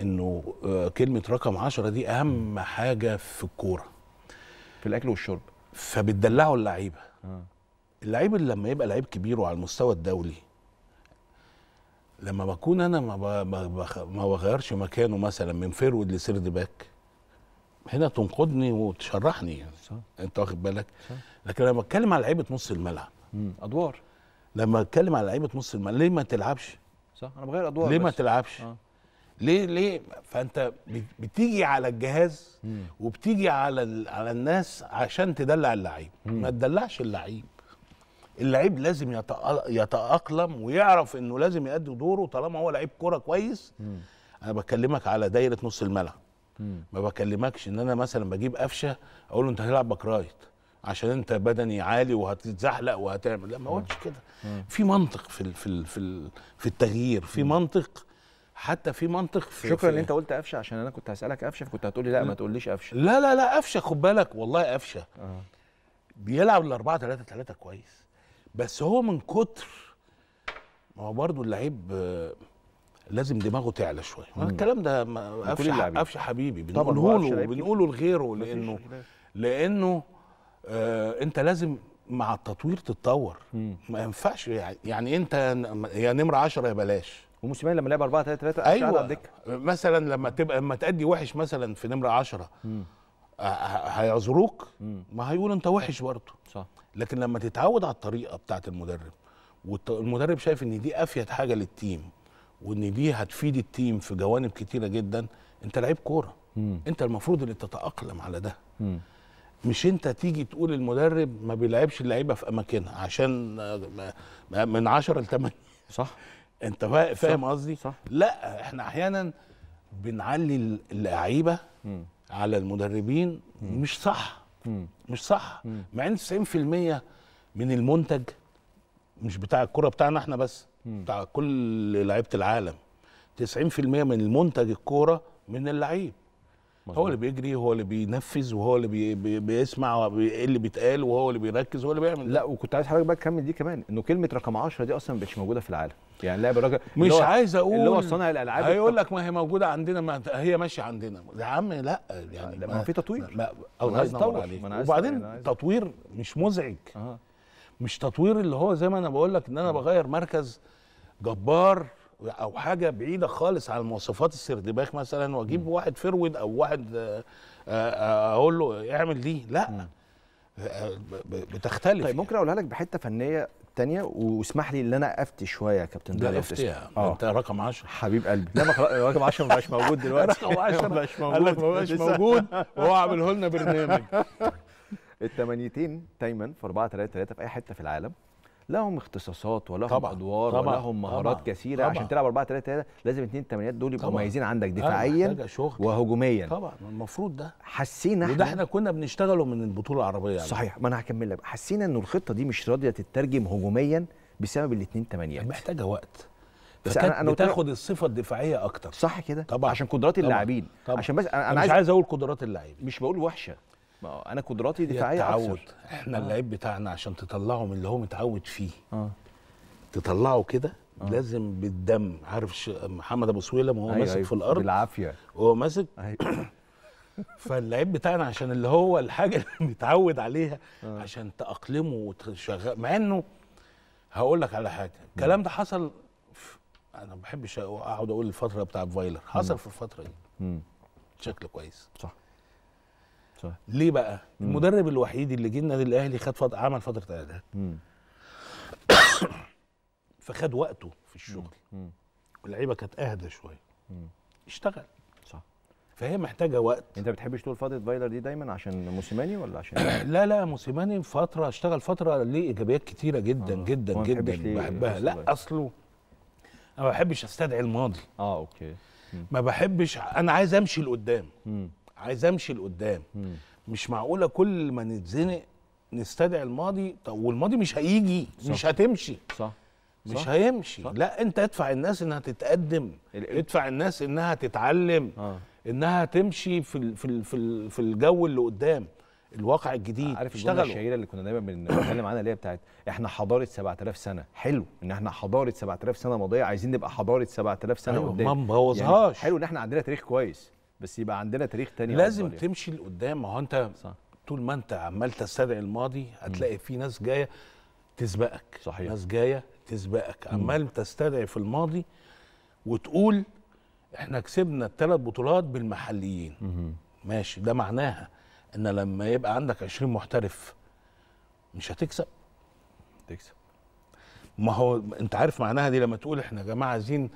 انه آه، كلمه رقم 10 دي اهم حاجه في الكوره في الاكل والشرب فبتدلعوا اللعيبه آه. اللعيب اللي لما يبقى لعيب كبير وعلى المستوى الدولي لما بكون انا ما ما بغيرش مكانه مثلا من فيرود لسيرد باك هنا تنقضني وتشرحني يعني صح. انت واخد بالك لكن لما بتكلم على لعيبه نص الملعب ادوار لما بتكلم على لعيبه نص الملعب ليه ما تلعبش صح انا بغير ادوار ليه بس. ما تلعبش آه. ليه ليه فانت بتيجي على الجهاز مم. وبتيجي على على الناس عشان تدلع اللعيب ما تدلعش اللعيب اللعيب لازم يتاقلم ويعرف انه لازم يأدي دوره طالما هو لعيب كوره كويس م. انا بكلمك على دايره نص الملعب ما بكلمكش ان انا مثلا بجيب قفشه اقول له انت هتلعب باك رايت عشان انت بدني عالي وهتتزحلق وهتعمل لا ما قلتش كده في منطق في في في في التغيير في منطق حتى في منطق في شكرا ان انت قلت قفشه عشان انا كنت هسالك قفشه فكنت هتقول لي لا ما تقوليش قفشه لا لا لا قفشه خد بالك والله قفشه آه. بيلعب ال 4 3 3 كويس بس هو من كتر ما هو برضه اللعيب آه، لازم دماغه تعلى شويه الكلام ده قفش قفش حبيبي بنقوله له بنقوله لغيره لانه لانه آه انت لازم مع التطوير تتطور ما ينفعش يعني, يعني انت يا نمره 10 يا بلاش وموسيماني لما لعب 4 3 3 ايوه مثلا لما تبقى لما تأدي وحش مثلا في نمره 10 هيعذروك ما هيقول انت وحش برضه صح لكن لما تتعود على الطريقه بتاعه المدرب والمدرب شايف ان دي افيد حاجه للتيم وان دي هتفيد التيم في جوانب كتيره جدا انت لعيب كوره انت المفروض ان تتاقلم على ده مم. مش انت تيجي تقول المدرب ما بيلعبش اللعيبه في اماكنها عشان من 10 ل 8 صح انت فاهم قصدي لا احنا احيانا بنعلي اللعيبه على المدربين مش صح مش صح مع ان 90% من المنتج مش بتاع الكره بتاعنا احنا بس بتاع كل لعيبه العالم 90% من المنتج الكوره من اللعيب مزبوط. هو اللي بيجري هو اللي بينفذ وهو اللي بي بي بيسمع ايه اللي بيتقال وهو اللي بيركز وهو اللي بيعمل لا وكنت عايز حضرتك بقى تكمل دي كمان انه كلمه رقم 10 دي اصلا مش موجوده في العالم يعني لاعب الراجل مش عايز اقول اللي هو صانع الالعاب هيقول لك ما هي موجوده عندنا ما هي ماشيه عندنا يا عم لا يعني لا ما, ما في تطوير ما الله ينور عليك وبعدين تطوير مش مزعج آه. مش تطوير اللي هو زي ما انا بقول لك ان انا بغير مركز جبار او حاجه بعيده خالص عن مواصفات السردباخ مثلا واجيب واحد فرود او واحد آه، آه، آه، اقول له اعمل دي لا م. بتختلف طيب ممكن يعني. اقولها لك بحته فنيه تانية واسمح لي ان انا افتي شويه يا كابتن ده افتي انت رقم 10 حبيب قلبي لا رقم 10 ما بقاش موجود دلوقتي رقم 10 ما بقاش موجود قال لك ما بقاش موجود وهو عامله لنا برنامج التمانيتين دايما في 4 3 3 في اي حته في العالم لهم اختصاصات ولهم ادوار ولهم مهارات طبعًا كثيره طبعًا عشان تلعب 4 3 3 لازم اثنين الثمانيات دول يبقوا مميزين عندك دفاعيا وهجوميا طبعا المفروض ده حسينا احنا وده احنا كنا بنشتغله من البطوله العربيه يعني. صحيح ما انا هكمل لك حسينا انه الخطه دي مش راضيه تترجم هجوميا بسبب الاثنين ثمانيات محتاجه وقت بس انا انا بتاخد الصفه الدفاعيه اكتر صح كده طبعا عشان قدرات اللاعبين عشان بس انا, أنا مش عايز, عايز اقول قدرات اللاعبين مش بقول وحشه ما انا قدراتي دفاعيه تعود احنا آه. اللعيب بتاعنا عشان تطلعه من اللي هو متعود فيه آه. تطلعه كده آه. لازم بالدم عارف محمد ابو سويلم وهو أيوة ماسك أيوة في الارض بالعافيه وهو ماسك أيوة. فاللعيب بتاعنا عشان اللي هو الحاجه اللي متعود عليها آه. عشان تاقلمه وتشغل مع انه هقول لك على حاجه نعم. الكلام ده حصل انا ما بحبش اقعد اقول الفتره بتاع فايلر حصل م. نعم. في الفتره دي بشكل كويس صح صح. ليه بقى؟ مم. المدرب الوحيد اللي جه النادي الاهلي خد فض... عمل فتره اعداد فخد وقته في الشغل اللعيبه كانت اهدى شويه اشتغل صح فهي محتاجه وقت انت ما بتحبش تقول فتره فايلر دي دايما عشان موسيماني ولا عشان لا لا موسيماني فتره اشتغل فتره ليه ايجابيات كتيره جدا آه. جدا جدا بحبها لا اصله انا ما بحبش استدعي الماضي اه اوكي مم. ما بحبش انا عايز امشي لقدام عايز امشي لقدام مش معقوله كل ما نتزنق نستدعي الماضي طب والماضي مش هيجي صح. مش هتمشي صح مش صح؟ هيمشي صح؟ لا انت ادفع الناس انها تتقدم ادفع الناس انها تتعلم آه. انها تمشي في الـ في الـ في, الـ في الجو اللي قدام الواقع الجديد عارف الجمله الشهيره اللي كنا دايما بنتكلم عنها اللي هي بتاعت احنا حضاره 7000 سنه حلو ان احنا حضاره 7000 سنه ماضيه عايزين نبقى حضاره 7000 سنه أيوة قدام ما نبوظهاش يعني حلو ان احنا عندنا تاريخ كويس بس يبقى عندنا تاريخ تاني لازم أفضل تمشي لقدام ما هو انت صح. طول ما انت عمال تستدعي الماضي هتلاقي في ناس جايه تسبقك صحيح ناس جايه تسبقك عمال تستدعي في الماضي وتقول احنا كسبنا الثلاث بطولات بالمحليين مم. ماشي ده معناها ان لما يبقى عندك 20 محترف مش هتكسب تكسب ما هو انت عارف معناها دي لما تقول احنا يا جماعه عايزين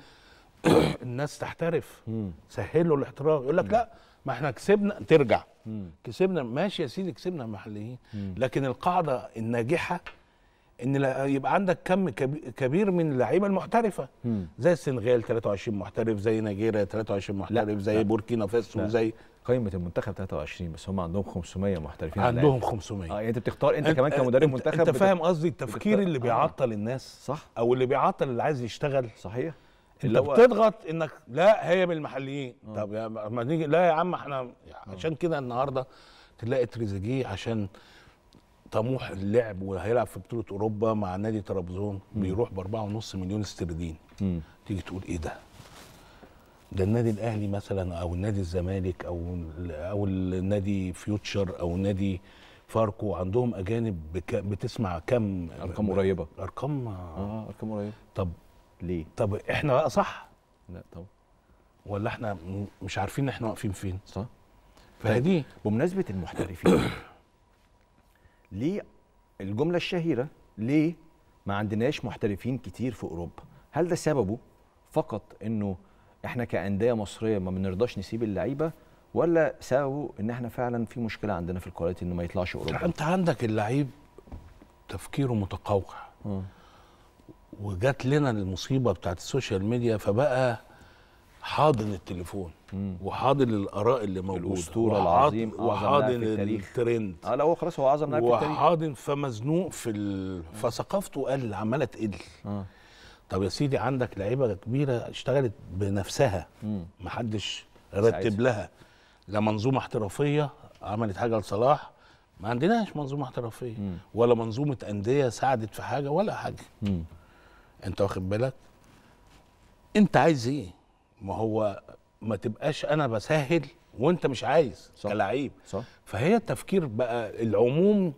الناس تحترف سهلوا الاحتراف يقول لك لا ما احنا كسبنا ترجع كسبنا ماشي يا سيدي كسبنا محليين لكن القاعده الناجحه ان يبقى عندك كم كبير من اللعيبه المحترفه زي السنغال 23 محترف زي نيجيريا 23 محترف زي بوركينا فاسو زي قائمه المنتخب 23 بس هم عندهم 500 محترفين عندهم 500 اه يعني انت بتختار انت, انت كمان كمدرب منتخب انت فاهم قصدي التفكير اللي آه. بيعطل الناس صح او اللي بيعطل اللي عايز يشتغل صحيح انت بتضغط انك لا هي من المحليين أوه. طب ما نيجي لا يا عم احنا آه. عشان كده النهارده تلاقي تريزيجيه عشان طموح اللعب وهيلعب في بطوله اوروبا مع نادي طرابزون بيروح ب 4.5 مليون استرلين تيجي تقول ايه ده؟ ده النادي الاهلي مثلا او نادي الزمالك او او النادي فيوتشر او نادي فاركو عندهم اجانب بتسمع كم ارقام قريبه ارقام اه ارقام قريبه طب ليه طب احنا بقى صح لا طبعا ولا احنا مش عارفين ان احنا واقفين فين صح فدي طيب، بمناسبه المحترفين ليه الجمله الشهيره ليه ما عندناش محترفين كتير في اوروبا هل ده سببه فقط انه احنا كانديه مصريه ما بنرضاش نسيب اللعيبه ولا سببه ان احنا فعلا في مشكله عندنا في الكواليتي انه ما يطلعش اوروبا انت عندك اللعيب تفكيره متقوقع آه. وجات لنا المصيبه بتاعت السوشيال ميديا فبقى حاضن التليفون وحاضن الاراء اللي موجوده الاسطوره العظيم وحاضن الترند اه لا هو خلاص هو اعظم لاعب في التاريخ وحاضن فمزنوق في ال... فثقافته قل عماله تقل آه. طب يا سيدي عندك لعيبه كبيره اشتغلت بنفسها ما حدش رتب لها لا منظومه احترافيه عملت حاجه لصلاح ما عندناش منظومه احترافيه ولا منظومه انديه ساعدت في حاجه ولا حاجه مم. انت واخد بالك انت عايز ايه ما هو ما تبقاش انا بسهل وانت مش عايز صح. كلعيب صح. فهي التفكير بقى العموم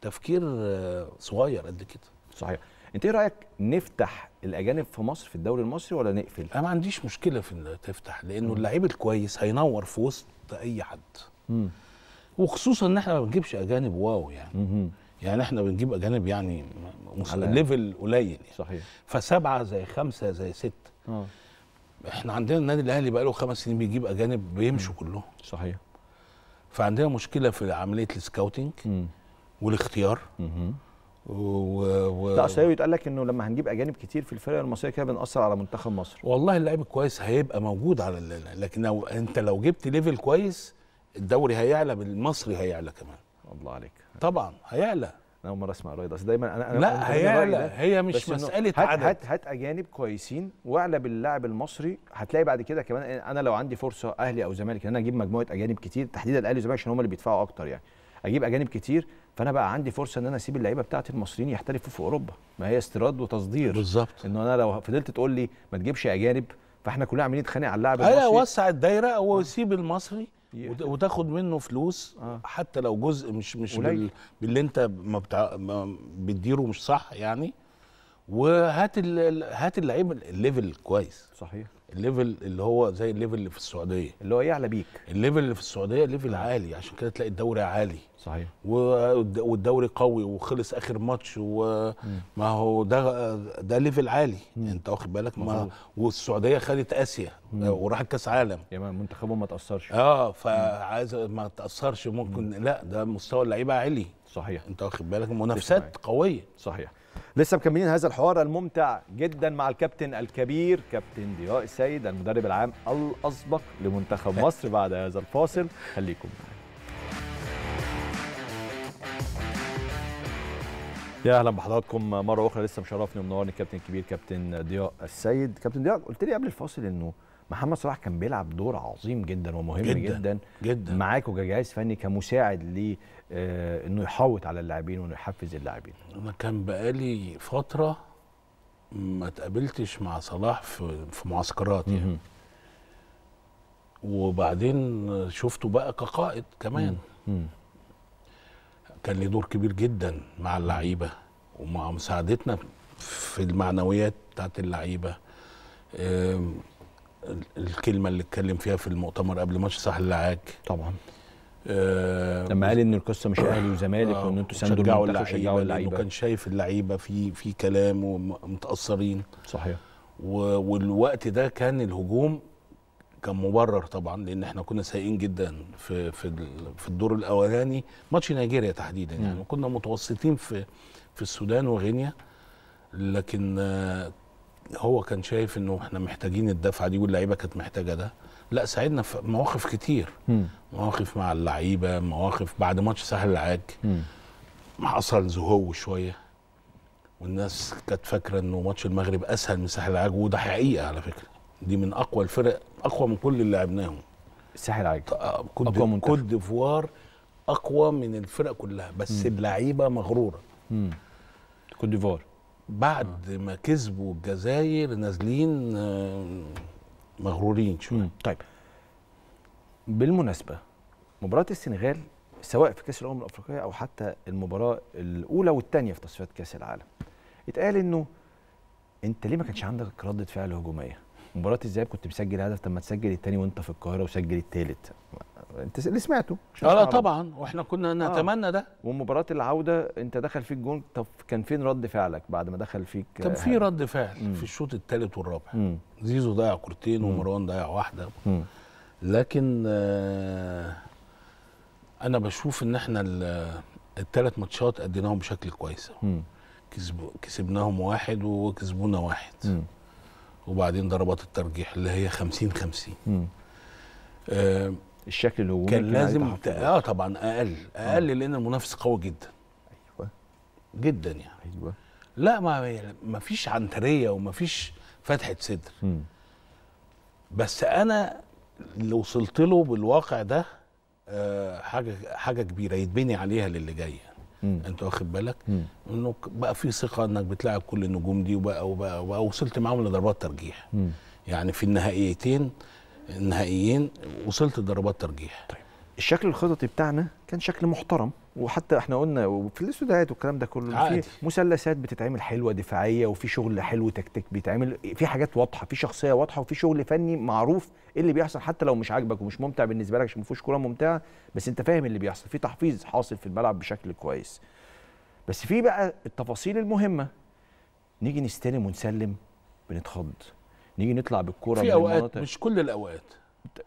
تفكير آه، صغير قد كده صحيح انت ايه رايك نفتح الاجانب في مصر في الدوري المصري ولا نقفل انا ما عنديش مشكله في تفتح لانه اللعيب الكويس هينور في وسط اي حد مم. وخصوصا ان احنا ما بنجيبش اجانب واو يعني مم. يعني احنا بنجيب اجانب يعني ليفل قليل يعني. صحيح فسبعه زي خمسه زي سته اه احنا عندنا النادي الاهلي بقاله خمس سنين بيجيب اجانب بيمشوا كلهم صحيح فعندنا مشكله في عمليه السكاوتنج والاختيار و... و... لا اصل يتقال لك انه لما هنجيب اجانب كتير في الفرق المصريه كده بنأثر على منتخب مصر والله اللعيب الكويس هيبقى موجود على لكن لو انت لو جبت ليفل كويس الدوري هيعلى بالمصري هيعلى كمان الله عليك طبعا هيعلى انا اول مره اسمع الراي ده دايما انا انا لا هيعلى هي مش مساله عدد هات هات اجانب كويسين واعلى باللاعب المصري هتلاقي بعد كده كمان انا لو عندي فرصه اهلي او زمالك ان انا اجيب مجموعه اجانب كتير تحديدا الاهلي والزمالك عشان هم اللي بيدفعوا اكتر يعني اجيب اجانب كتير فانا بقى عندي فرصه ان انا اسيب اللعيبه بتاعتي المصريين يحترفوا في اوروبا ما هي استيراد وتصدير بالظبط انه انا لو فضلت تقول لي ما تجيبش اجانب فاحنا كلنا عاملين نتخانق على اللاعب المصري ايوه وسع الدايره وسيب المصري وتاخد منه فلوس آه. حتى لو جزء مش مش بال... باللي انت ما بتع... ما بتديره مش صح يعني وهات ال... هات اللعيب الليفل كويس صحيح الليفل اللي هو زي الليفل اللي في السعوديه اللي هو يعلى بيك الليفل اللي في السعوديه ليفل عالي عشان كده تلاقي الدوري عالي صحيح والدوري قوي وخلص اخر ماتش وما هو ده ده ليفل عالي مم. انت واخد بالك ما والسعوديه خدت اسيا وراحت كاس عالم يعني منتخبهم ما تاثرش اه فعايز ما تاثرش ممكن مم. لا ده مستوى اللعيبه عالي صحيح انت واخد بالك منافسات قويه صحيح لسه مكملين هذا الحوار الممتع جدا مع الكابتن الكبير كابتن ضياء السيد المدرب العام الاسبق لمنتخب مصر بعد هذا الفاصل خليكم يا اهلا بحضراتكم مره اخرى لسه مشرفني ومنورني الكابتن الكبير كابتن ضياء السيد كابتن ضياء قلت لي قبل الفاصل انه محمد صلاح كان بيلعب دور عظيم جدا ومهم جدا, جدا, جدا. معاك وكجهاز فني كمساعد آه، انه يحوط على اللاعبين وانه يحفز اللاعبين انا كان بقالي فتره ما اتقابلتش مع صلاح في في معسكرات يعني وبعدين شفته بقى كقائد كمان مم. مم. كان له دور كبير جدا مع اللعيبه ومع مساعدتنا في المعنويات بتاعت اللعيبه الكلمه اللي اتكلم فيها في المؤتمر قبل ماتش صح اللعاج طبعا آه لما قال ان القصه مش اهلي وزمالك آه، وان انتوا ساندوا المنتخب شجعوا اللعيبه وكان شايف اللعيبه في في كلام ومتاثرين صحيح والوقت ده كان الهجوم كان مبرر طبعا لان احنا كنا سيئين جدا في في في الدور الاولاني ماتش نيجيريا تحديدا يعني مم. كنا متوسطين في في السودان وغينيا لكن آه، هو كان شايف انه احنا محتاجين الدفعه دي واللعيبه كانت محتاجه ده لا ساعدنا في مواقف كتير م. مواقف مع اللعيبه مواقف بعد ماتش سهل العاج حصل زهو شويه والناس كانت فاكره انه ماتش المغرب اسهل من ساحل العاج وده حقيقه على فكره دي من اقوى الفرق اقوى من كل اللي لعبناهم سهل العاج آه، اقوى من كوت ديفوار اقوى من الفرق كلها بس اللعيبه مغروره امم كوت ديفوار بعد آه. ما كسبوا الجزائر نازلين آه مغرورين شويه طيب بالمناسبه مباراه السنغال سواء في كاس الامم الافريقيه او حتى المباراه الاولى والثانيه في تصفيات كاس العالم اتقال انه انت ليه ما كانش عندك رده فعل هجوميه مباراه الذهاب كنت مسجل هدف طب ما تسجل الثاني وانت في القاهره وسجل الثالث انت اللي سمعته اه لا طبعا واحنا كنا آه. نتمنى آه. ده ومباراه العوده انت دخل فيك جون طب كان فين رد فعلك بعد ما دخل فيك كان في آه، رد فعل مم. في الشوط الثالث والرابع مم. زيزو ضيع كورتين ومروان ضيع واحده مم. لكن آه انا بشوف ان احنا الثلاث ماتشات اديناهم بشكل كويس كسب كسبناهم واحد وكسبونا واحد مم. وبعدين ضربات الترجيح اللي هي 50 50 آه الشكل الهجومي كان لازم اه طبعا اقل آه. اقل آه. لان المنافس قوي جدا ايوه جدا يعني ايوه لا ما ما فيش عنتريه وما فيش فتحه صدر بس انا اللي وصلت له بالواقع ده آه حاجه حاجه كبيره يتبني عليها للي جاي يعني. انت واخد بالك مم. انه بقى في ثقه انك بتلاعب كل النجوم دي وبقى وبقى, وبقى وصلت معاهم لضربات ترجيح مم. يعني في النهائيتين النهائيين وصلت لضربات ترجيح طيب. الشكل الخططي بتاعنا كان شكل محترم وحتى احنا قلنا وفي الاستوديوهات والكلام ده كله في مثلثات بتتعمل حلوه دفاعيه وفي شغل حلو تكتيك بيتعمل في حاجات واضحه في شخصيه واضحه وفي شغل فني معروف ايه اللي بيحصل حتى لو مش عاجبك ومش ممتع بالنسبه لك عشان ما فيهوش كوره ممتعه بس انت فاهم اللي بيحصل في تحفيز حاصل في الملعب بشكل كويس بس في بقى التفاصيل المهمه نيجي نستلم ونسلم بنتخض نيجي نطلع بالكوره في اوقات مش كل الاوقات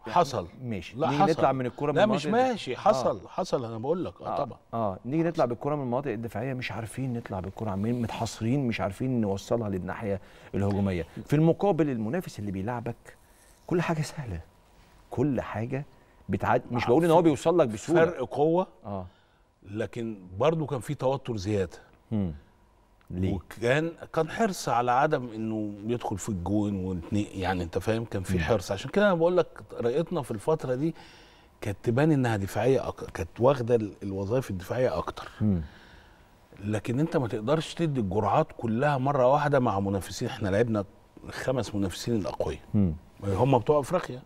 يعني حصل ماشي لا نيجي حصل. نطلع من الكوره من لا مش ماشي آه. حصل آه. حصل انا بقول لك اه, آه طبعا اه نيجي نطلع بالكوره من المناطق الدفاعيه مش عارفين نطلع بالكوره عمالين متحصرين مش عارفين نوصلها للناحيه الهجوميه في المقابل المنافس اللي بيلعبك كل حاجه سهله كل حاجه بتعد مش بقول ان هو بيوصل لك بسهوله فرق قوه اه لكن برضه كان في توتر زياده ليه؟ وكان كان حرص على عدم انه يدخل في الجون يعني انت فاهم كان في حرص عشان كده انا بقول لك رأيتنا في الفتره دي كانت تبان انها دفاعيه اكتر كانت واخده الوظائف الدفاعيه اكتر لكن انت ما تقدرش تدي الجرعات كلها مره واحده مع منافسين احنا لعبنا خمس منافسين الاقوياء هم بتوع افريقيا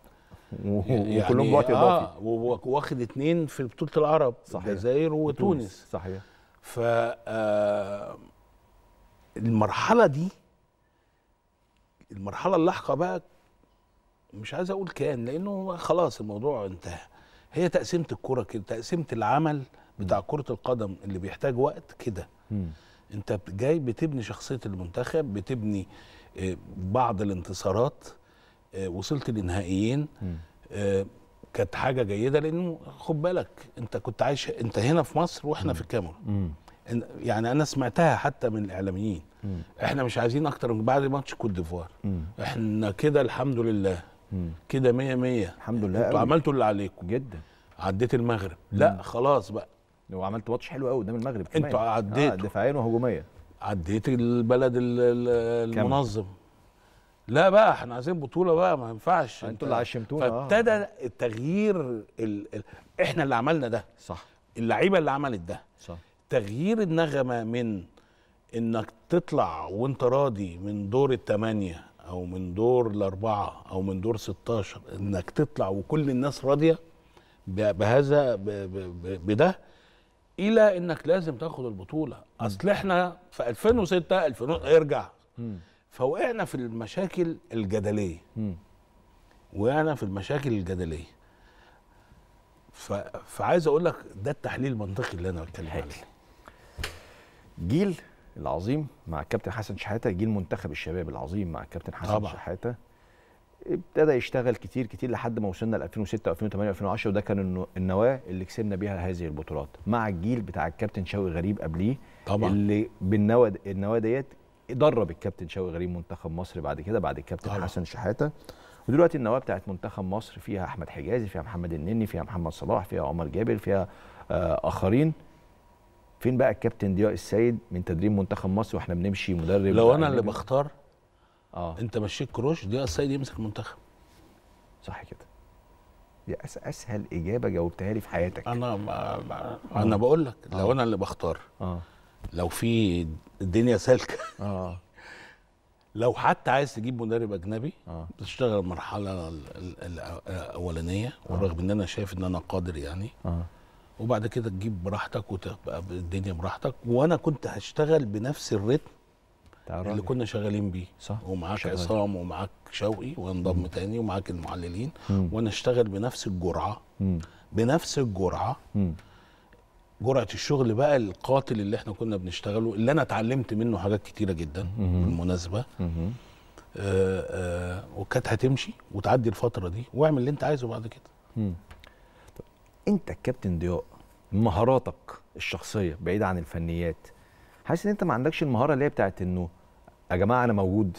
يعني وكلهم وقت آه، اضافي آه واخد اثنين في بطوله العرب صحيح الجزائر وتونس صحيح ف آه المرحله دي المرحله اللاحقه بقى مش عايز اقول كان لانه خلاص الموضوع انتهى هي تقسيمه الكره كده تقسيمه العمل بتاع كره القدم اللي بيحتاج وقت كده انت جاي بتبني شخصيه المنتخب بتبني آه، بعض الانتصارات آه، وصلت لنهائيين آه، كانت حاجه جيده لانه خد بالك انت كنت عايش انت هنا في مصر واحنا م. في الكاميرون يعني انا سمعتها حتى من الاعلاميين مم. احنا مش عايزين اكتر من بعد ماتش كوت ديفوار احنا كده الحمد لله كده 100 100 الحمد لله انتوا عملتوا اللي عليكم جدا عديت المغرب مم. لا خلاص بقى وعملت ماتش حلو قوي قدام المغرب انتوا عديتوا آه دفاعيا وهجوميا عديت البلد المنظم لا بقى احنا عايزين بطوله بقى ما ينفعش انتوا اللي عشمتونا آه. فابتدى آه. التغيير ال... ال... احنا اللي عملنا ده صح اللعيبه اللي عملت ده صح تغيير النغمه من انك تطلع وانت راضي من دور الثمانيه او من دور الاربعه او من دور 16 انك تطلع وكل الناس راضيه بهذا بده الى انك لازم تاخد البطوله اصل احنا في 2006 2000 ارجع فوقعنا في المشاكل الجدليه وقعنا في المشاكل الجدليه فعايز اقول لك ده التحليل المنطقي اللي انا بتكلم عليه جيل العظيم مع الكابتن حسن شحاته جيل منتخب الشباب العظيم مع الكابتن حسن طبعا. شحاته ابتدى يشتغل كتير كتير لحد ما وصلنا ل 2006 و2008 و2010 وده كان النواه اللي كسبنا بيها هذه البطولات مع الجيل بتاع الكابتن شوقي غريب قبليه طبعا اللي بالنواه النواه ديت درب الكابتن شوقي غريب منتخب مصر بعد كده بعد الكابتن طبعا. حسن شحاته ودلوقتي النواه بتاعت منتخب مصر فيها احمد حجازي فيها محمد النني فيها محمد صلاح فيها عمر جابر فيها آه اخرين فين بقى الكابتن ضياء السيد من تدريب منتخب مصر واحنا بنمشي مدرب لو انا اللي بختار اه انت مشيت كروش ضياء السيد يمسك المنتخب صح كده دي اسهل اجابه جاوبتها لي في حياتك انا ما ما آه. انا بقول لك آه. لو آه. انا اللي بختار اه لو في الدنيا سالكه اه لو حتى عايز تجيب مدرب اجنبي آه. بتشتغل المرحله الاولانيه آه. والرغم ان انا شايف ان انا قادر يعني آه. وبعد كده تجيب براحتك وتبقى الدنيا براحتك وانا كنت هشتغل بنفس الريتم اللي كنا شغالين بيه صح ومعاك عصام ومعاك شوقي وانضم مم. تاني ومعاك المعللين مم. وانا اشتغل بنفس الجرعه مم. بنفس الجرعه مم. جرعه الشغل بقى القاتل اللي احنا كنا بنشتغله اللي انا اتعلمت منه حاجات كتيره جدا مم. بالمناسبه مم. آه آه وكانت هتمشي وتعدي الفتره دي واعمل اللي انت عايزه بعد كده مم. انت الكابتن ضياء مهاراتك الشخصيه بعيد عن الفنيات حاسس ان انت ما عندكش المهاره اللي هي بتاعت انه يا جماعه انا موجود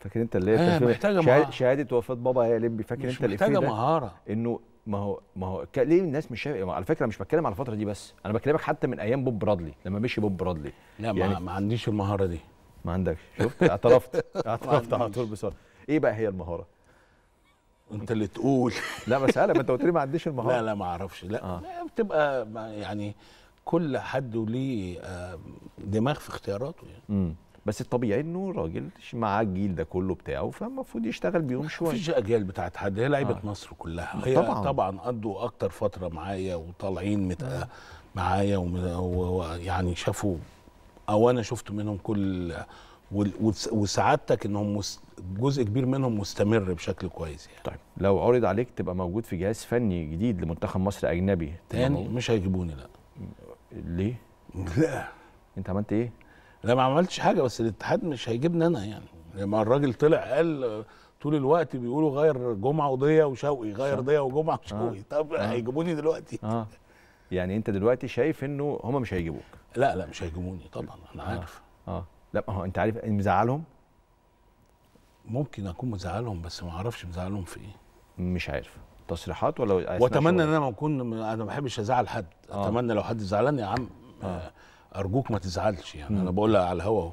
فاكر انت اللي هي آه، محتاجه شهادة, شهاده وفاه بابا يا لبي فاكر انت اللي محتاجه مهاره انه ما هو ما هو ليه الناس مش شايف على فكره مش بتكلم على الفتره دي بس انا بكلمك حتى من ايام بوب برادلي لما مشي بوب برادلي لا يعني ما, ما عنديش المهاره دي ما عندكش شفت اعترفت اعترفت على طول بسرعه ايه بقى هي المهاره انت اللي تقول لا مساله ما انت قلت لي ما عنديش المهاره لا لا ما اعرفش لا, آه. بتبقى يعني كل حد ليه آه، دماغ في اختياراته يعني م. بس الطبيعي انه راجل مع الجيل ده كله بتاعه فالمفروض يشتغل بيهم شويه مفيش اجيال بتاعت حد هي لعيبه آه. مصر كلها هي طبعا طبعا قضوا اكتر فتره معايا وطالعين مت... آه. معايا ويعني شافوا او انا شفت منهم كل وسعادتك انهم جزء كبير منهم مستمر بشكل كويس يعني. طيب لو عرض عليك تبقى موجود في جهاز فني جديد لمنتخب مصر اجنبي تاني مش هيجيبوني لا ليه؟ لا انت عملت ايه؟ لا ما عملتش حاجه بس الاتحاد مش هيجيبني انا يعني لما يعني الراجل طلع قال طول الوقت بيقولوا غير جمعه وضيا وشوقي غير ضيا وجمعه آه. وشوقي آه. طب آه. هيجيبوني دلوقتي آه. يعني انت دلوقتي شايف انه هم مش هيجيبوك لا لا مش هيجيبوني طبعا انا آه. عارف اه لا ما هو انت عارف مزعلهم ممكن اكون مزعلهم بس ما اعرفش مزعلهم في ايه مش عارف تصريحات ولا واتمنى ان انا اكون انا ما بحبش ازعل حد آه. اتمنى لو حد زعلان يا عم آه. آه. ارجوك ما تزعلش يعني م. انا بقولها على الهوا اهو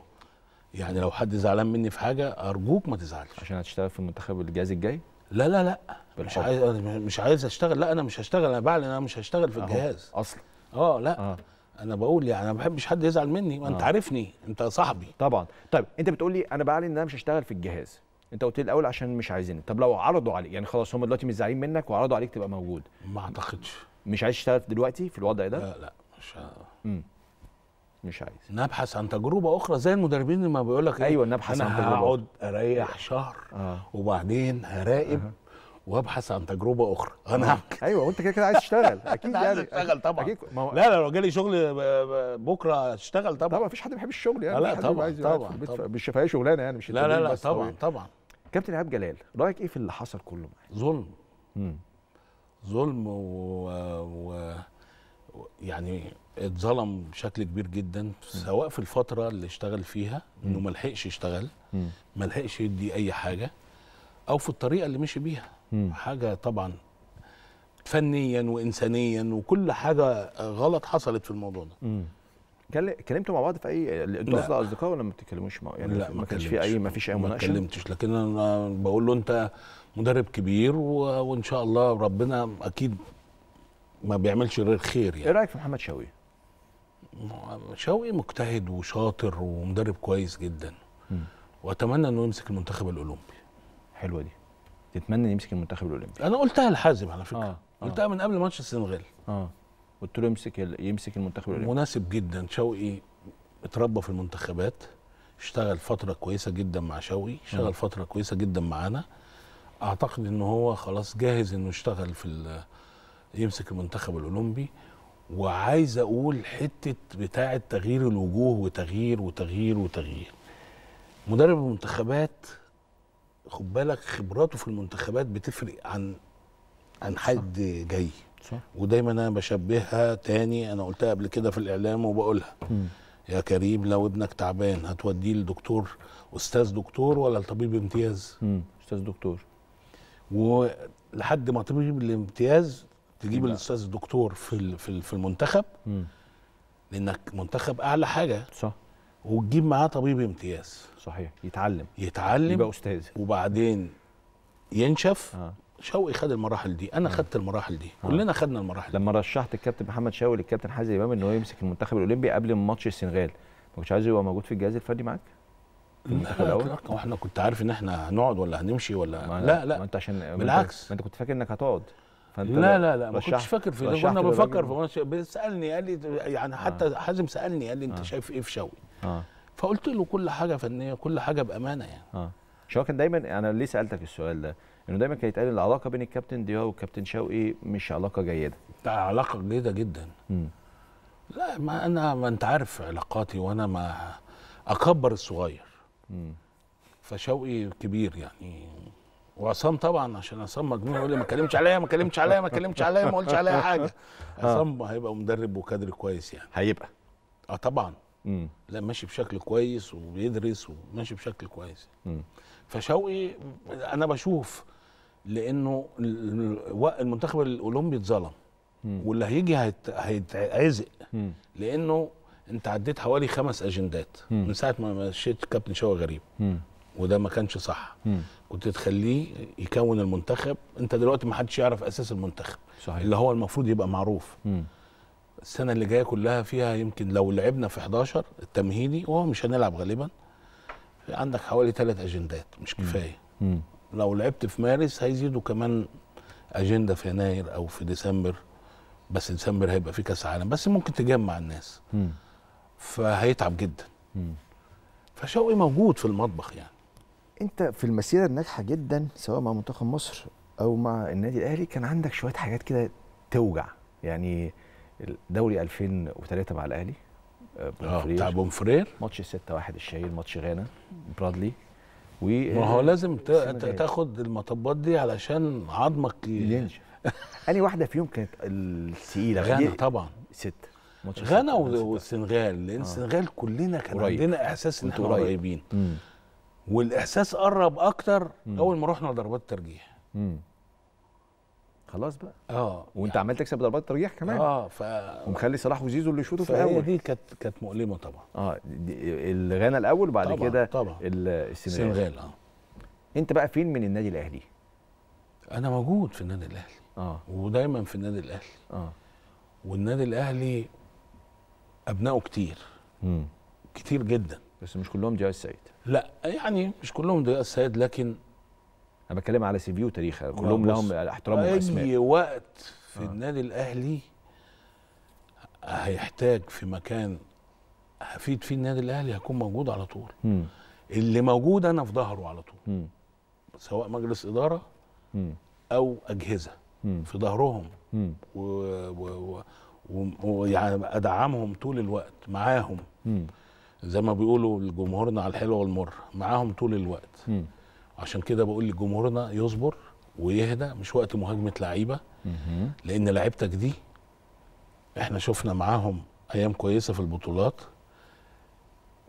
يعني لو حد زعلان مني في حاجه ارجوك ما تزعلش عشان هتشتغل في المنتخب الجهاز الجاي لا لا لا مش عايز مش عايز اشتغل لا انا مش هشتغل انا بعلن انا مش هشتغل في الجهاز اصلا اه لا آه. انا بقول يعني انا ما بحبش حد يزعل مني ما انت آه. عارفني انت صاحبي طبعا طيب انت بتقول لي انا بعلن ان انا مش هشتغل في الجهاز انت قلت لي الاول عشان مش عايزين طب لو عرضوا عليك يعني خلاص هم دلوقتي مش زعلانين منك وعرضوا عليك تبقى موجود ما اعتقدش مش عايز تشتغل دلوقتي في الوضع ده لا لا مش امم مش عايز نبحث عن تجربه اخرى زي المدربين لما بيقول لك إيه. ايوه نبحث عن تجربه انا هقعد اريح شهر آه. وبعدين هراقب آه. وابحث عن تجربه اخرى انا آه. ايوه وانت كده كده عايز تشتغل اكيد عايز يعني. اشتغل طبعا لا لا لو جالي شغل آه، آه، بكره اشتغل طبعا طبعا مفيش حد بيحب الشغل يعني لا طبعا طبعا مش فيها شغلانه يعني مش لا لا لا طبعا طبعا كابتن ايهاب جلال رايك ايه في اللي حصل كله معاه ظلم ظلم و... و... يعني اتظلم بشكل كبير جدا سواء في الفتره اللي اشتغل فيها انه ما لحقش يشتغل ما لحقش يدي اي حاجه او في الطريقه اللي مشي بيها حاجه طبعا فنيا وانسانيا وكل حاجه غلط حصلت في الموضوع ده كلمتوا مع بعض في اي انتوا اصدقاء ولا ما بتتكلموش مع يعني لا ما كانش في اي ما فيش اي مناقشه ما اتكلمتش لكن انا بقول له انت مدرب كبير و... وان شاء الله ربنا اكيد ما بيعملش غير خير يعني ايه رايك في محمد شوقي؟ شوقي مجتهد وشاطر ومدرب كويس جدا م. واتمنى انه يمسك المنتخب الاولمبي حلوه دي تتمنى يمسك المنتخب الاولمبي انا قلتها لحازم على فكره آه. آه. قلتها من قبل ماتش السنغال اه قلت له يمسك يمسك المنتخب الاولمبي مناسب جدا شوقي اتربى في المنتخبات اشتغل فتره كويسه جدا مع شوقي اشتغل آه. فتره كويسه جدا معانا اعتقد ان هو خلاص جاهز انه يشتغل في يمسك المنتخب الاولمبي وعايز اقول حته بتاعه تغيير الوجوه وتغيير وتغيير وتغيير مدرب المنتخبات خد بالك خبراته في المنتخبات بتفرق عن عن حد جاي صح. ودايما انا بشبهها تاني انا قلتها قبل كده في الاعلام وبقولها م. يا كريم لو ابنك تعبان هتوديه لدكتور استاذ دكتور ولا لطبيب امتياز م. استاذ دكتور ولحد ما طبيب الامتياز تجيب الاستاذ الدكتور في في المنتخب م. لانك منتخب اعلى حاجه صح وتجيب معاه طبيب امتياز صحيح يتعلم يتعلم يبقى استاذ وبعدين ينشف آه. شوقي خد المراحل دي انا آه. خدت المراحل دي آه. كلنا خدنا المراحل دي. لما رشحت الكابتن محمد شوقي للكابتن حازم امام ان هو يمسك المنتخب الاولمبي قبل ماتش السنغال ما كنتش عايز يبقى موجود في الجهاز الفني معاك لا احنا كنت عارف ان احنا هنقعد ولا هنمشي ولا ما لا لا ما انت عشان بالعكس ما انت كنت فاكر انك هتقعد فانت لا لا لا ما كنتش فاكر في ده كنا بفكر في سالني قال لي يعني حتى آه. حازم سالني قال لي انت آه. شايف ايه في شوقي آه. فقلت له كل حاجه فنيه كل حاجه بامانه يعني اه مش هو كان دايما انا ليه سالتك السؤال ده انه دايما كان يتقال العلاقه بين الكابتن ضياء والكابتن شوقي مش علاقه جيده ده علاقه جيده جدا م. لا ما انا ما انت عارف علاقاتي وانا ما اكبر الصغير م. فشوقي كبير يعني وعصام طبعا عشان عصام مجنون يقول لي ما كلمتش عليا ما كلمتش عليا ما كلمتش عليا ما قلتش عليا حاجه آه. عصام هيبقى مدرب وكادر كويس يعني هيبقى اه طبعا مم. لا ماشي بشكل كويس وبيدرس وماشي بشكل كويس مم. فشوقي انا بشوف لانه المنتخب الاولمبي اتظلم واللي هيجي هيتعزق لانه انت عديت حوالي خمس اجندات مم. من ساعه ما مشيت كابتن شوقي غريب مم. وده ما كانش صح مم. كنت تخليه يكون المنتخب انت دلوقتي ما حدش يعرف اساس المنتخب صحيح. اللي هو المفروض يبقى معروف مم. السنه اللي جايه كلها فيها يمكن لو لعبنا في 11 التمهيدي وهو مش هنلعب غالبا عندك حوالي ثلاث اجندات مش كفايه مم. لو لعبت في مارس هيزيدوا كمان اجنده في يناير او في ديسمبر بس ديسمبر هيبقى في كاس عالم بس ممكن تجمع الناس مم. فهيتعب جدا فشوقي موجود في المطبخ يعني انت في المسيره الناجحه جدا سواء مع منتخب مصر او مع النادي الاهلي كان عندك شويه حاجات كده توجع يعني دوري 2003 مع الاهلي آه، آه، بونفرير بتاع بونفرير ماتش 6 1 الشهير ماتش غانا برادلي و ما هو آه، لازم تاخد المطبات دي علشان عظمك ينشف اني واحده فيهم كانت الثقيله غانا طبعا ماتش غانا والسنغال لان السنغال كلنا كان قريب. عندنا احساس ان احنا قريبين والاحساس قرب اكتر مم. اول ما رحنا ضربات ترجيح خلاص بقى اه وانت يعني عمال تكسب ضربات ترجيح كمان اه ف ومخلي صلاح وزيزو اللي يشوطوا في الاول دي كانت كانت مؤلمه طبعا اه الغانا الاول وبعد كده طبعا السنغال اه انت بقى فين من النادي الاهلي؟ انا موجود في النادي الاهلي اه ودايما في النادي الاهلي اه والنادي الاهلي ابنائه كتير امم كتير جدا بس مش كلهم جهاز سعيد لا يعني مش كلهم جهاز سعيد لكن انا بتكلم على سي في وتاريخ كلهم لهم احترام واسماء اي وقت في آه. النادي الاهلي هيحتاج في مكان هفيد فيه النادي الاهلي هكون موجود على طول م. اللي موجود انا في ظهره على طول م. سواء مجلس اداره م. او اجهزه م. في ظهرهم ويعني ادعمهم طول الوقت معاهم م. زي ما بيقولوا لجمهورنا على الحلوه والمر معاهم طول الوقت م. عشان كده بقول لجمهورنا يصبر ويهدى مش وقت مهاجمه لعيبه لان لعيبتك دي احنا شفنا معاهم ايام كويسه في البطولات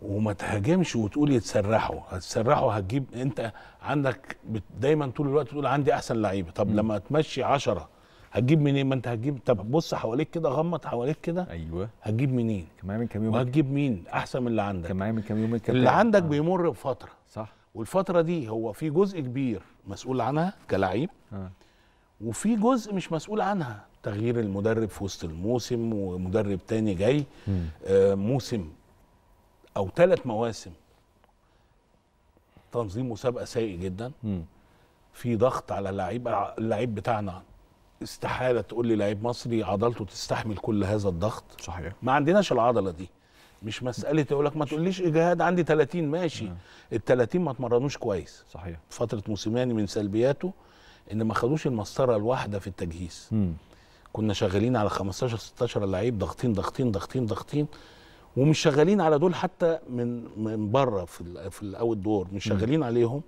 وما تهاجمش وتقول يتسرحوا هتسرحوا هتجيب انت عندك دايما طول الوقت تقول عندي احسن لعيبه طب لما تمشي عشرة هتجيب منين ما انت هتجيب طب بص حواليك كده غمض حواليك كده ايوه هتجيب منين كمان من كام يوم هتجيب مين احسن من اللي عندك كمان من كام يوم اللي عندك آه. بيمر بفتره صح والفتره دي هو في جزء كبير مسؤول عنها كلاعب آه. وفي جزء مش مسؤول عنها تغيير المدرب في وسط الموسم ومدرب تاني جاي آه، موسم او ثلاث مواسم تنظيم مسابقه سيء جدا في ضغط على اللعيب اللعيب بتاعنا استحاله تقول لي لعيب مصري عضلته تستحمل كل هذا الضغط صحيح ما عندناش العضله دي مش مساله يقول لك ما تقوليش اجهاد عندي 30 ماشي نعم. ال 30 ما اتمرنوش كويس صحيح فتره موسيماني من سلبياته ان ما خدوش المسطره الواحده في التجهيز م. كنا شغالين على 15 16 لعيب ضاغطين ضاغطين ضاغطين ضاغطين ومش شغالين على دول حتى من من بره في في الاوت دور مش شغالين م. عليهم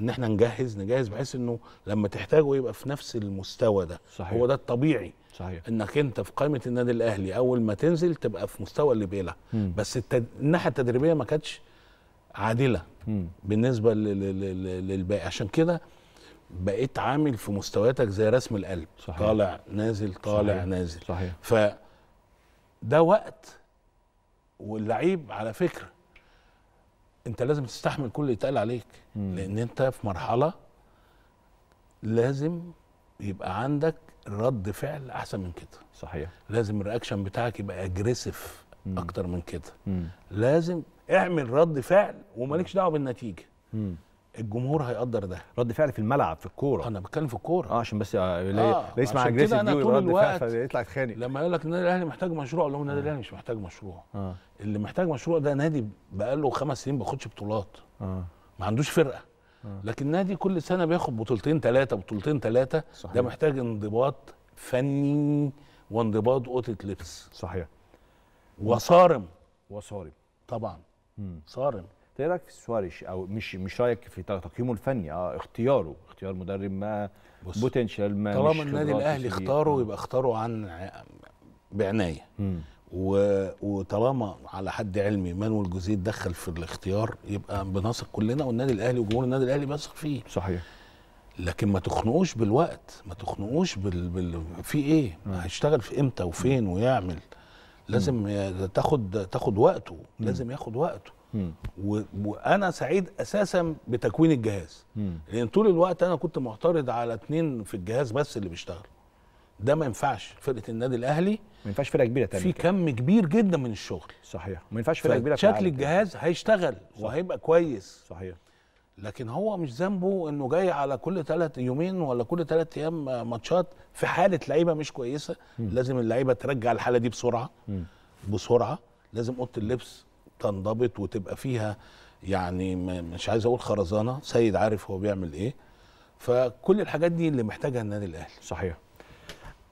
ان احنا نجهز نجهز بحيث انه لما تحتاجه يبقى في نفس المستوى ده صحيح. هو ده الطبيعي صحيح انك انت في قائمه النادي الاهلي اول ما تنزل تبقى في مستوى اللي بيلا بس التد... الناحيه التدريبيه ما كانتش عادله مم. بالنسبه لل... لل... للباقي عشان كده بقيت عامل في مستوياتك زي رسم القلب صحيح. طالع نازل طالع صحيح. نازل صحيح ف ده وقت واللعيب على فكره انت لازم تستحمل كل اللي يتقال عليك مم. لان انت في مرحله لازم يبقى عندك رد فعل احسن من كده صحيح لازم الرياكشن بتاعك يبقى اجريسيف اكتر من كده مم. لازم اعمل رد فعل ومالكش دعوه بالنتيجه مم. الجمهور هيقدر ده رد فعل في الملعب في الكوره انا بتكلم في الكوره اه عشان بس آه، ليه آه، يسمع اجريسيف دي ورد فعل يطلع يتخانق لما يقول لك النادي الاهلي محتاج مشروع اقول لهم النادي الاهلي مش محتاج مشروع آه. اللي محتاج مشروع ده نادي بقاله خمس سنين ما بياخدش بطولات آه. ما عندوش فرقه آه. لكن نادي كل سنه بياخد بطولتين ثلاثه بطولتين ثلاثه ده محتاج انضباط فني وانضباط اوضه لبس صحيح وصارم وصارم طبعا مم. صارم طيب، ايه رايك في سواريش او مش مش رايك في تقييمه الفني اه اختياره اختيار مدرب ما بوتنشال ما طالما النادي الاهلي اختاره يبقى اختاره عن بعنايه مم. وطالما على حد علمي مانويل جوزيه اتدخل في الاختيار يبقى بنثق كلنا والنادي الاهلي وجمهور النادي الاهلي بيثق فيه صحيح لكن ما تخنقوش بالوقت ما تخنقوش بال... بال... في ايه م. هيشتغل في امتى وفين ويعمل لازم م. تاخد تاخد وقته م. لازم ياخد وقته و... وانا سعيد اساسا بتكوين الجهاز لان طول الوقت انا كنت معترض على اتنين في الجهاز بس اللي بيشتغلوا ده ما ينفعش فرقه النادي الاهلي ما ينفعش فرقه كبيره تاني في كم كبير جدا من الشغل صحيح ما ينفعش فرقه كبيره شكل الجهاز هيشتغل صح. وهيبقى كويس صحيح لكن هو مش ذنبه انه جاي على كل ثلاث يومين ولا كل ثلاث ايام ماتشات في حاله لعيبه مش كويسه م. لازم اللعيبه ترجع الحاله دي بسرعه م. بسرعه لازم اوضه اللبس تنضبط وتبقى فيها يعني مش عايز اقول خرزانه سيد عارف هو بيعمل ايه فكل الحاجات دي اللي محتاجها النادي الاهلي صحيح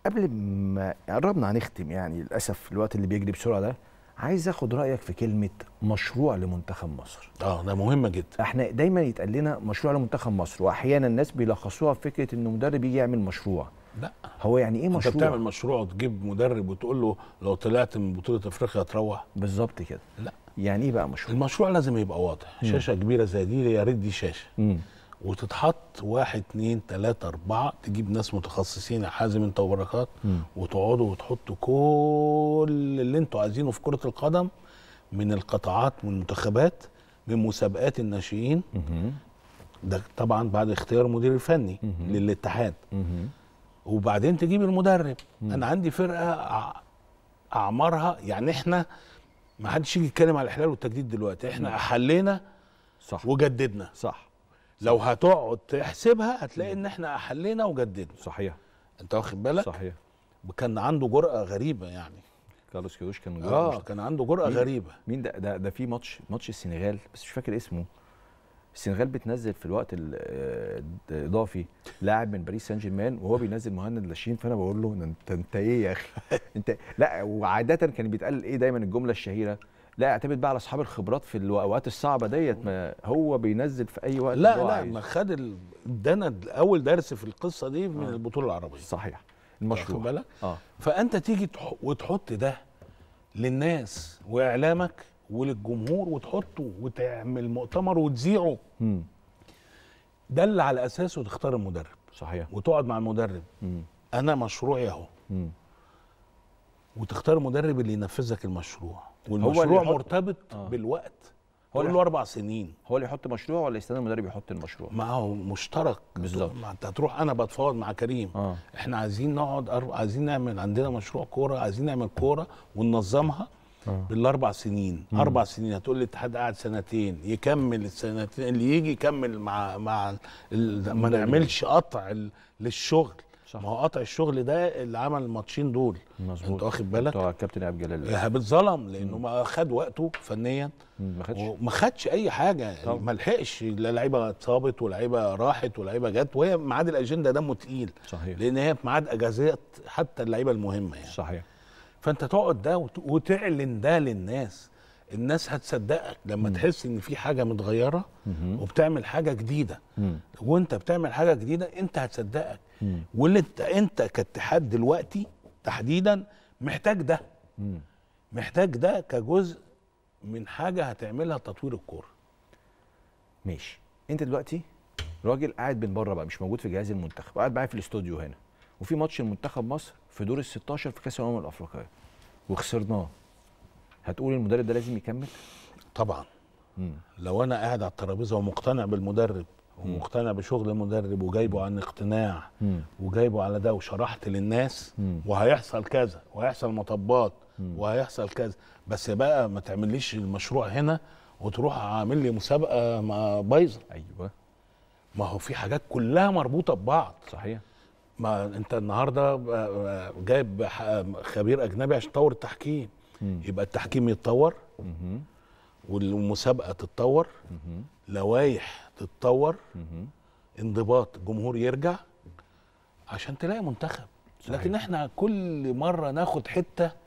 قبل ما قربنا هنختم يعني للاسف الوقت اللي بيجري بسرعه ده عايز اخد رايك في كلمه مشروع لمنتخب مصر اه ده مهمه جدا احنا دايما يتقال لنا مشروع لمنتخب مصر واحيانا الناس بيلخصوها بفكره ان مدرب يجي يعمل مشروع لا هو يعني ايه مشروع انت بتعمل مشروع وتجيب مدرب وتقول له لو طلعت من بطوله افريقيا تروح بالظبط كده لا يعني ايه بقى مشروع المشروع لازم يبقى واضح شاشه كبيره زي دي يا ريت دي شاشه مم. وتتحط واحد اثنين ثلاثة اربعه تجيب ناس متخصصين حازم انت وبركات وتقعدوا وتحطوا كل اللي انتوا عايزينه في كره القدم من القطاعات من المنتخبات من مسابقات الناشئين ده طبعا بعد اختيار المدير الفني للاتحاد وبعدين تجيب المدرب انا عندي فرقه اعمارها يعني احنا ما حدش يجي يتكلم على الاحلال والتجديد دلوقتي احنا احلينا صح وجددنا صح لو هتقعد تحسبها هتلاقي ان احنا احلينا وجددنا صحيح انت واخد بالك صحيح كان عنده جرأة غريبة يعني كارلوس كيروش كان جرأة اه كان عنده جرأة مين غريبة مين ده ده, ده في ماتش ماتش السنغال بس مش فاكر اسمه السنغال بتنزل في الوقت آه، الاضافي لاعب من باريس سان جيرمان وهو بينزل مهند لاشين فانا بقول له انت انت ايه يا اخي انت لا وعاده كان بيتقال ايه دايما الجمله الشهيره لا اعتمد بقى على اصحاب الخبرات في الاوقات الصعبه ديت ما هو بينزل في اي وقت لا لا عايز. ما خد ادانا اول درس في القصه دي من آه. البطوله العربيه صحيح المشروع بالك آه. فانت تيجي وتحط ده للناس واعلامك وللجمهور وتحطه وتعمل مؤتمر وتذيعه ده اللي على اساسه تختار المدرب صحيح وتقعد مع المدرب مم. انا مشروعي اهو وتختار المدرب اللي ينفذ لك المشروع والمشروع هو مرتبط آه. بالوقت هو له اربع سنين هو اللي يحط مشروع ولا يستنى المدرب يحط المشروع؟ ما هو مشترك بالظبط ما انت هتروح انا بتفاوض مع كريم آه. احنا عايزين نقعد أر... عايزين نعمل عندنا مشروع كوره عايزين نعمل كوره وننظمها آه. بالاربع سنين مم. اربع سنين هتقول لي الاتحاد قاعد سنتين يكمل السنتين اللي يجي يكمل مع مع ال... ما نعملش قطع ال... للشغل صح ما هو قطع الشغل ده اللي عمل الماتشين دول مظبوط انت واخد بالك بتوع الكابتن عبد الجلال اتظلم آه، لانه ما خد وقته فنيا ما خدش وما خدش اي حاجه ما لحقش لا لعيبه اتصابت ولاعيبه راحت ولاعيبه جت وهي ميعاد الاجنده دمه تقيل صحيح لان هي في ميعاد اجازات حتى اللعيبه المهمه يعني صحيح فانت تقعد ده وتعلن ده للناس الناس هتصدقك لما مم. تحس ان في حاجه متغيره مم. وبتعمل حاجه جديده مم. وانت بتعمل حاجه جديده انت هتصدقك واللي انت كاتحاد دلوقتي تحديدا محتاج ده محتاج ده كجزء من حاجه هتعملها تطوير الكوره ماشي انت دلوقتي راجل قاعد من بره بقى مش موجود في جهاز المنتخب قاعد معايا في الاستوديو هنا وفي ماتش المنتخب مصر في دور ال 16 في كاس الامم الافريقيه وخسرناه هتقول المدرب ده لازم يكمل طبعا مم. لو انا قاعد على الترابيزه ومقتنع بالمدرب ومقتنع بشغل مدرب وجايبه عن اقتناع وجايبه على ده وشرحت للناس وهيحصل كذا وهيحصل مطبات وهيحصل كذا بس بقى ما تعمليش المشروع هنا وتروح عامل لي مسابقه بايظه ايوه ما هو في حاجات كلها مربوطه ببعض صحيح ما انت النهارده جايب خبير اجنبي عشان تطور التحكيم يبقى التحكيم يتطور والمسابقه تتطور لوائح تتطور انضباط جمهور يرجع عشان تلاقي منتخب صحيح. لكن احنا كل مره ناخد حته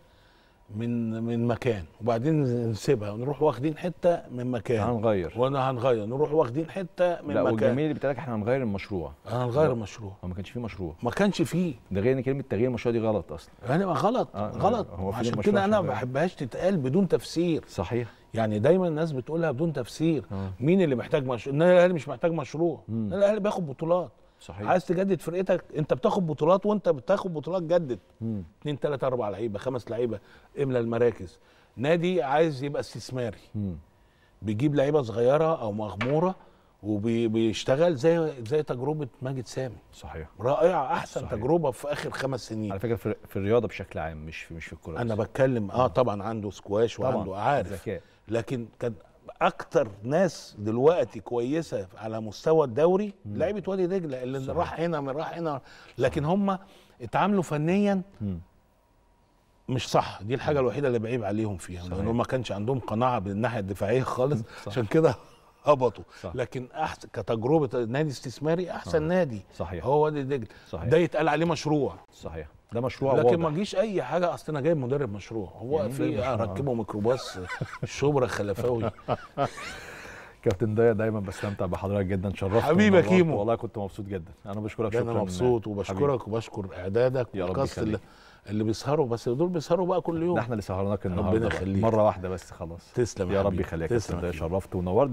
من من مكان وبعدين نسيبها ونروح واخدين حته من مكان هنغير وانا هنغير نروح واخدين حته من لا مكان والجميل اللي لك احنا هنغير المشروع هنغير المشروع هو ما كانش فيه مشروع ما كانش فيه ده غير ان كلمه تغيير المشروع دي غلط اصلا يعني غلط آه, آه، غلط عشان كده انا ما بحبهاش تتقال بدون تفسير صحيح يعني دايما الناس بتقولها بدون تفسير آه. مين اللي محتاج مشروع النادي الاهلي مش محتاج مشروع النادي الاهلي بياخد بطولات صحيح عايز تجدد فرقتك انت بتاخد بطولات وانت بتاخد بطولات جدد 2 3 4 لعيبه خمس لعيبه املى المراكز نادي عايز يبقى استثماري مم. بيجيب لعيبه صغيره او مغموره وبيشتغل زي زي تجربه ماجد سامي صحيح رائعه احسن صحيح. تجربه في اخر خمس سنين على فكره في الرياضه بشكل عام مش في مش في الكوره انا بتكلم اه طبعا عنده سكواش وعنده عارف ذكاء لكن كان اكتر ناس دلوقتي كويسه على مستوى الدوري لعيبه وادي دجله اللي صحيح. راح هنا من راح هنا لكن هم اتعاملوا فنيا مش صح دي الحاجه الوحيده اللي بعيب عليهم فيها لان هم ما كانش عندهم قناعه بالناحيه الدفاعيه خالص عشان كده هبطوا صح. لكن احسن كتجربه نادي استثماري احسن صحيح. آه. نادي صحيح هو وادي دجله ده يتقال عليه مشروع صحيح ده مشروع لكن واضح. ما جيش اي حاجه اصل انا جايب مدرب مشروع هو يعني في ركبه ميكروباص شبرا خلفاوي كابتن ضياء دايما بستمتع بحضرتك جدا شرفتني حبيبي يا كيمو والله كنت مبسوط جدا انا بشكرك شكرا انا مبسوط وبشكرك حبيب. وبشكر اعدادك رب اللي, اللي بيسهروا بس دول بيسهروا بقى كل يوم احنا اللي سهرناك النهارده ربنا يخليك مره واحده بس خلاص تسلم يا رب يخليك كابتن ضياء شرفت ونورت